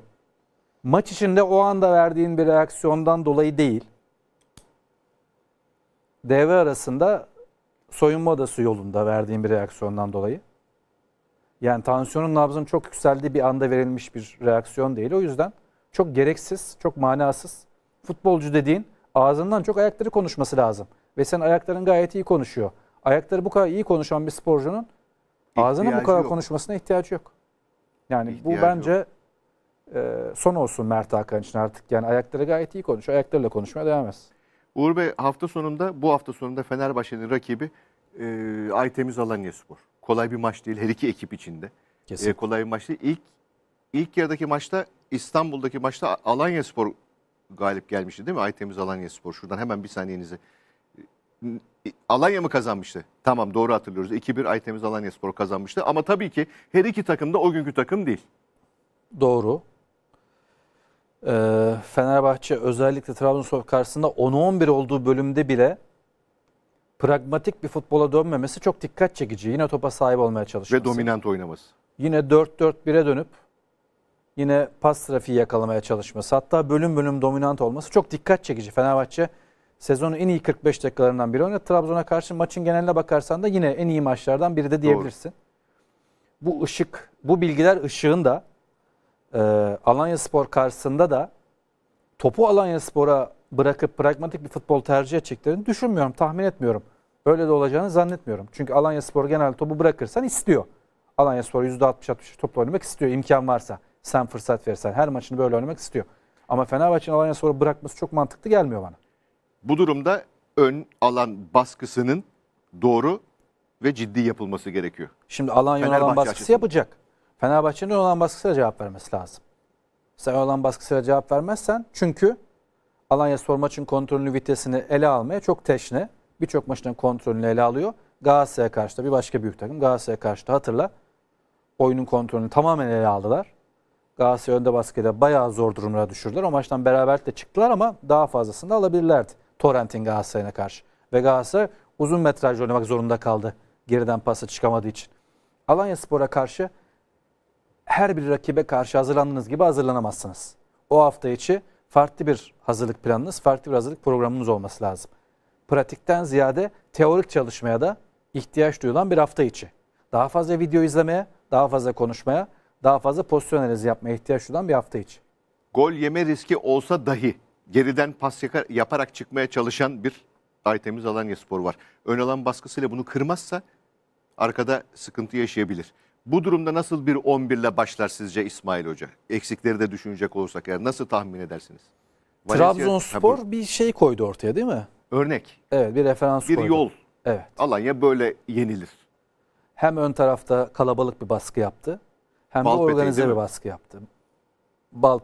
Maç içinde o anda verdiğin bir reaksiyondan dolayı değil devre arasında soyunma odası yolunda verdiğim bir reaksiyondan dolayı. Yani tansiyonun nabzın çok yükseldiği bir anda verilmiş bir reaksiyon değil. O yüzden çok gereksiz, çok manasız. Futbolcu dediğin ağzından çok ayakları konuşması lazım. Ve sen ayakların gayet iyi konuşuyor. Ayakları bu kadar iyi konuşan bir sporcunun ağzının bu kadar yok. konuşmasına ihtiyacı yok. Yani ihtiyacı bu bence yok. E, son olsun Mert Hakan için artık. Yani ayakları gayet iyi konuşuyor. Ayaklarıyla konuşmaya devam etsin. Uğur Bey hafta sonunda bu hafta sonunda Fenerbahçe'nin rakibi e, Aytemiz Alanyaspor. Kolay bir maç değil her iki ekip içinde. E, kolay bir maç değil. İlk ilk yarıdaki maçta İstanbul'daki maçta Alanyaspor galip gelmişti değil mi? Aytemiz Alanyaspor. Şuradan hemen bir saniyenizi. Alanya mı kazanmıştı? Tamam doğru hatırlıyoruz. 2-1 Aytemiz Alanyaspor kazanmıştı ama tabii ki her iki takım da o günkü takım değil. Doğru e, Fenerbahçe özellikle Trabzonspor karşısında 10-11 olduğu bölümde bile pragmatik bir futbola dönmemesi çok dikkat çekici. Yine topa sahip olmaya çalışması. Ve dominant oynaması. Yine 4-4-1'e dönüp yine pas trafiği yakalamaya çalışması. Hatta bölüm bölüm dominant olması çok dikkat çekici. Fenerbahçe sezonun en iyi 45 dakikalarından biri oynadı. Trabzon'a karşı maçın geneline bakarsan da yine en iyi maçlardan biri de diyebilirsin. Doğru. Bu ışık, bu bilgiler ışığında e, Alanya Spor karşısında da topu Alanya Spor'a bırakıp pragmatik bir futbol tercih edeceklerini düşünmüyorum, tahmin etmiyorum. Öyle de olacağını zannetmiyorum. Çünkü Alanya Spor genelde topu bırakırsan istiyor. Alanya Spor %60-60 topla oynamak istiyor imkan varsa. Sen fırsat versen her maçını böyle oynamak istiyor. Ama Fenerbahçe'nin Alanya Spor'u bırakması çok mantıklı gelmiyor bana. Bu durumda ön alan baskısının doğru ve ciddi yapılması gerekiyor. Şimdi Alanya ön alan baskısı açısından. yapacak. Fenerbahçe'nin olan baskısıyla cevap vermesi lazım. Sen olan baskısıyla cevap vermezsen çünkü Alanya Spor maçın kontrolünü vitesini ele almaya çok teşne. Birçok maçın kontrolünü ele alıyor. Galatasaray'a karşı da bir başka büyük takım. Galatasaray'a karşı da hatırla. Oyunun kontrolünü tamamen ele aldılar. Galatasaray önde baskıyla bayağı zor durumlara düşürdüler. O maçtan beraberlikle çıktılar ama daha fazlasını da alabilirlerdi. Torrent'in Galatasaray'ına karşı. Ve Galatasaray uzun metraj oynamak zorunda kaldı. Geriden pası çıkamadığı için. Alanya Spor'a karşı her bir rakibe karşı hazırlandığınız gibi hazırlanamazsınız. O hafta içi farklı bir hazırlık planınız, farklı bir hazırlık programınız olması lazım. Pratikten ziyade teorik çalışmaya da ihtiyaç duyulan bir hafta içi. Daha fazla video izlemeye, daha fazla konuşmaya, daha fazla pozisyon analizi yapmaya ihtiyaç duyulan bir hafta içi. Gol yeme riski olsa dahi geriden pas yaparak çıkmaya çalışan bir Aytemiz Alanya Spor var. Ön alan baskısıyla bunu kırmazsa arkada sıkıntı yaşayabilir. Bu durumda nasıl bir 11 ile başlar sizce İsmail Hoca? Eksikleri de düşünecek olursak eğer nasıl tahmin edersiniz? Trabzonspor bir şey koydu ortaya değil mi? Örnek. Evet bir referans Bir koydu. yol. Evet. Alanya böyle yenilir. Hem ön tarafta kalabalık bir baskı yaptı. Hem Bal de organize bir baskı yaptı. Bal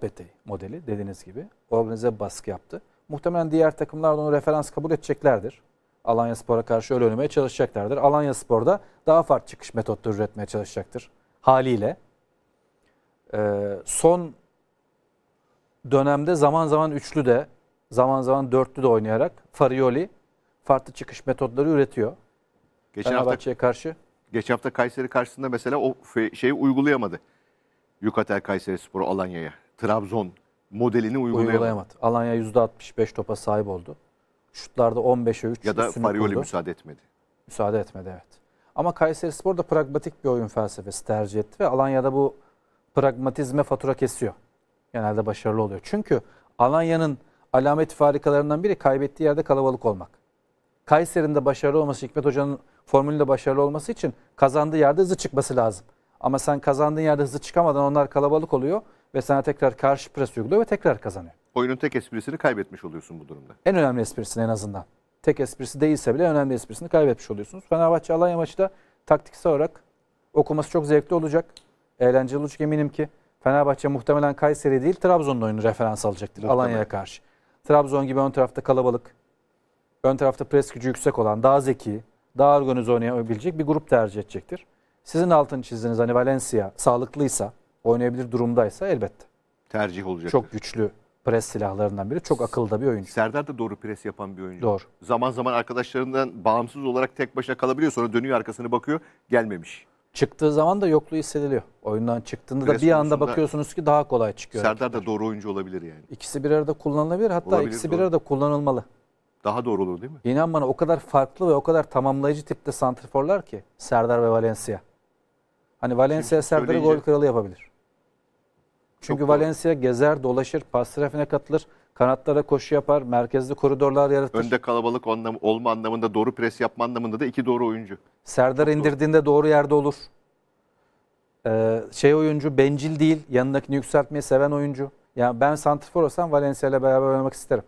modeli dediğiniz gibi. Organize bir baskı yaptı. Muhtemelen diğer takımlar da onu referans kabul edeceklerdir. Alanya Spor'a karşı öyle oynamaya çalışacaklardır. Alanya Spor'da daha farklı çıkış metotları üretmeye çalışacaktır. Haliyle e, son dönemde zaman zaman üçlü de zaman zaman dörtlü de oynayarak Farioli farklı çıkış metotları üretiyor. Geçen hafta, karşı. Geçen hafta Kayseri karşısında mesela o şeyi uygulayamadı. Yukatel Kayseri Sporu Alanya'ya. Trabzon modelini uygulayamadı. uygulayamadı. Alanya %65 topa sahip oldu. Şutlarda 15'e 3 Ya da Farioli kurdu. müsaade etmedi. Müsaade etmedi evet. Ama Kayseri Spor da pragmatik bir oyun felsefesi tercih etti ve Alanya'da bu pragmatizme fatura kesiyor. Genelde başarılı oluyor. Çünkü Alanya'nın alamet farikalarından biri kaybettiği yerde kalabalık olmak. Kayseri'nde başarılı olması, Hikmet Hoca'nın formülünde başarılı olması için kazandığı yerde hızlı çıkması lazım. Ama sen kazandığın yerde hızlı çıkamadan onlar kalabalık oluyor ve sana tekrar karşı pres uyguluyor ve tekrar kazanıyor oyunun tek esprisini kaybetmiş oluyorsun bu durumda. En önemli esprisini en azından. Tek esprisi değilse bile önemli esprisini kaybetmiş oluyorsunuz. Fenerbahçe Alanya maçı da taktiksel olarak okuması çok zevkli olacak. Eğlenceli olacak eminim ki. Fenerbahçe muhtemelen Kayseri değil Trabzon'un oyunu referans alacaktır Alanya'ya karşı. Trabzon gibi ön tarafta kalabalık, ön tarafta pres gücü yüksek olan, daha zeki, daha organize oynayabilecek bir grup tercih edecektir. Sizin altını çizdiğiniz hani Valencia sağlıklıysa, oynayabilir durumdaysa elbette. Tercih olacak. Çok güçlü pres silahlarından biri. Çok akılda bir oyuncu. Serdar da doğru pres yapan bir oyuncu. Doğru. Zaman zaman arkadaşlarından bağımsız olarak tek başına kalabiliyor. Sonra dönüyor arkasını bakıyor. Gelmemiş. Çıktığı zaman da yokluğu hissediliyor. Oyundan çıktığında pres da bir anda bakıyorsunuz ki daha kolay çıkıyor. Serdar da doğru oyuncu olabilir yani. İkisi bir arada kullanılabilir. Hatta olabilir, ikisi doğru. bir arada kullanılmalı. Daha doğru olur değil mi? İnan bana o kadar farklı ve o kadar tamamlayıcı tipte santriforlar ki Serdar ve Valencia. Hani Valencia Şimdi Serdar'ı gol kralı yapabilir. Çünkü Çok Valencia doğru. gezer, dolaşır, pas trafiğine katılır, kanatlara koşu yapar, merkezde koridorlar yaratır. Önde kalabalık anlam olma anlamında, doğru pres yapma anlamında da iki doğru oyuncu. Serdar Çok indirdiğinde doğru. doğru yerde olur. Ee, şey oyuncu bencil değil, yanındakini yükseltmeyi seven oyuncu. Yani ben Santifor olsam Valencia ile beraber oynamak isterim.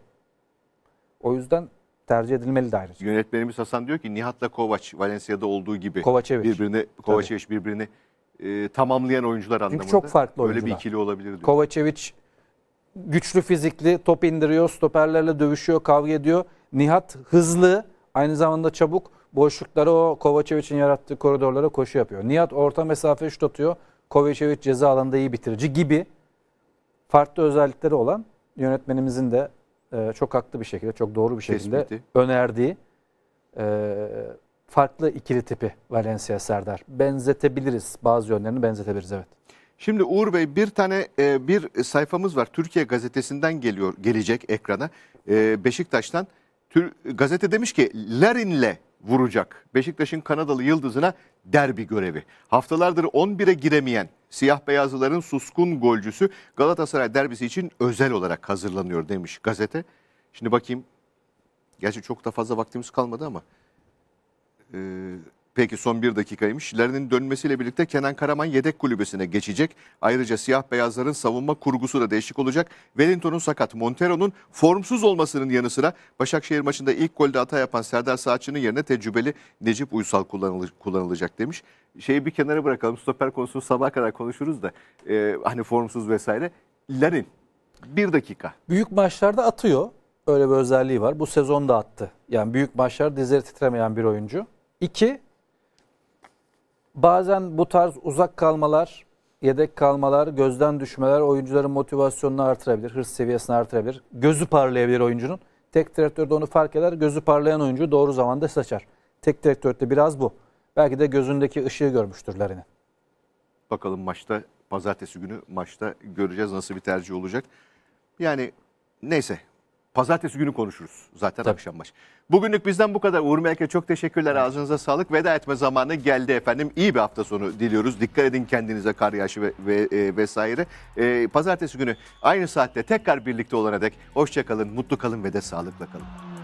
O yüzden tercih edilmeli de ayrıca. Yönetmenimiz Hasan diyor ki Nihat'la Kovac Valencia'da olduğu gibi Kovaçeviç. birbirine Kovaçeviç birbirini e, tamamlayan oyuncular anlamında. Çünkü çok farklı oyuncular. Öyle bir ikili olabilir diyor. Kovacevic güçlü fizikli top indiriyor, stoperlerle dövüşüyor, kavga ediyor. Nihat hızlı, aynı zamanda çabuk boşlukları o Kovacevic'in yarattığı koridorlara koşu yapıyor. Nihat orta mesafe şut atıyor. Kovacevic ceza alanında iyi bitirici gibi farklı özellikleri olan yönetmenimizin de e, çok haklı bir şekilde, çok doğru bir şekilde Tespiti. önerdiği e, farklı ikili tipi Valencia Serdar. Benzetebiliriz. Bazı yönlerini benzetebiliriz evet. Şimdi Uğur Bey bir tane e, bir sayfamız var. Türkiye gazetesinden geliyor gelecek ekrana. E, Beşiktaş'tan gazete demiş ki Larin'le vuracak. Beşiktaş'ın Kanadalı yıldızına derbi görevi. Haftalardır 11'e giremeyen siyah beyazlıların suskun golcüsü Galatasaray derbisi için özel olarak hazırlanıyor demiş gazete. Şimdi bakayım. Gerçi çok da fazla vaktimiz kalmadı ama ee, Peki son bir dakikaymış. Larin'in dönmesiyle birlikte Kenan Karaman yedek kulübesine geçecek. Ayrıca siyah beyazların savunma kurgusu da değişik olacak. Wellington'un sakat, Montero'nun formsuz olmasının yanı sıra Başakşehir maçında ilk golde hata yapan Serdar Saatçı'nın yerine tecrübeli Necip Uysal kullanıl kullanılacak demiş. Şeyi bir kenara bırakalım. Stoper konusunu sabah kadar konuşuruz da e, hani formsuz vesaire. Larin bir dakika. Büyük maçlarda atıyor. Öyle bir özelliği var. Bu sezon da attı. Yani büyük maçlarda dizleri titremeyen bir oyuncu. İki, bazen bu tarz uzak kalmalar, yedek kalmalar, gözden düşmeler oyuncuların motivasyonunu artırabilir, hırs seviyesini artırabilir. Gözü parlayabilir oyuncunun. Tek direktörde onu fark eder, gözü parlayan oyuncu doğru zamanda saçar. Tek direktörde biraz bu. Belki de gözündeki ışığı görmüştürlerini. Bakalım maçta, pazartesi günü maçta göreceğiz nasıl bir tercih olacak. Yani neyse Pazartesi günü konuşuruz zaten Tabii. akşam baş. Bugünlük bizden bu kadar. Uğur Melek'e çok teşekkürler. Ağzınıza sağlık. Veda etme zamanı geldi efendim. İyi bir hafta sonu diliyoruz. Dikkat edin kendinize kar yağışı ve, ve e, vesaire. E, pazartesi günü aynı saatte tekrar birlikte olana dek hoşçakalın, mutlu kalın ve de sağlıkla kalın.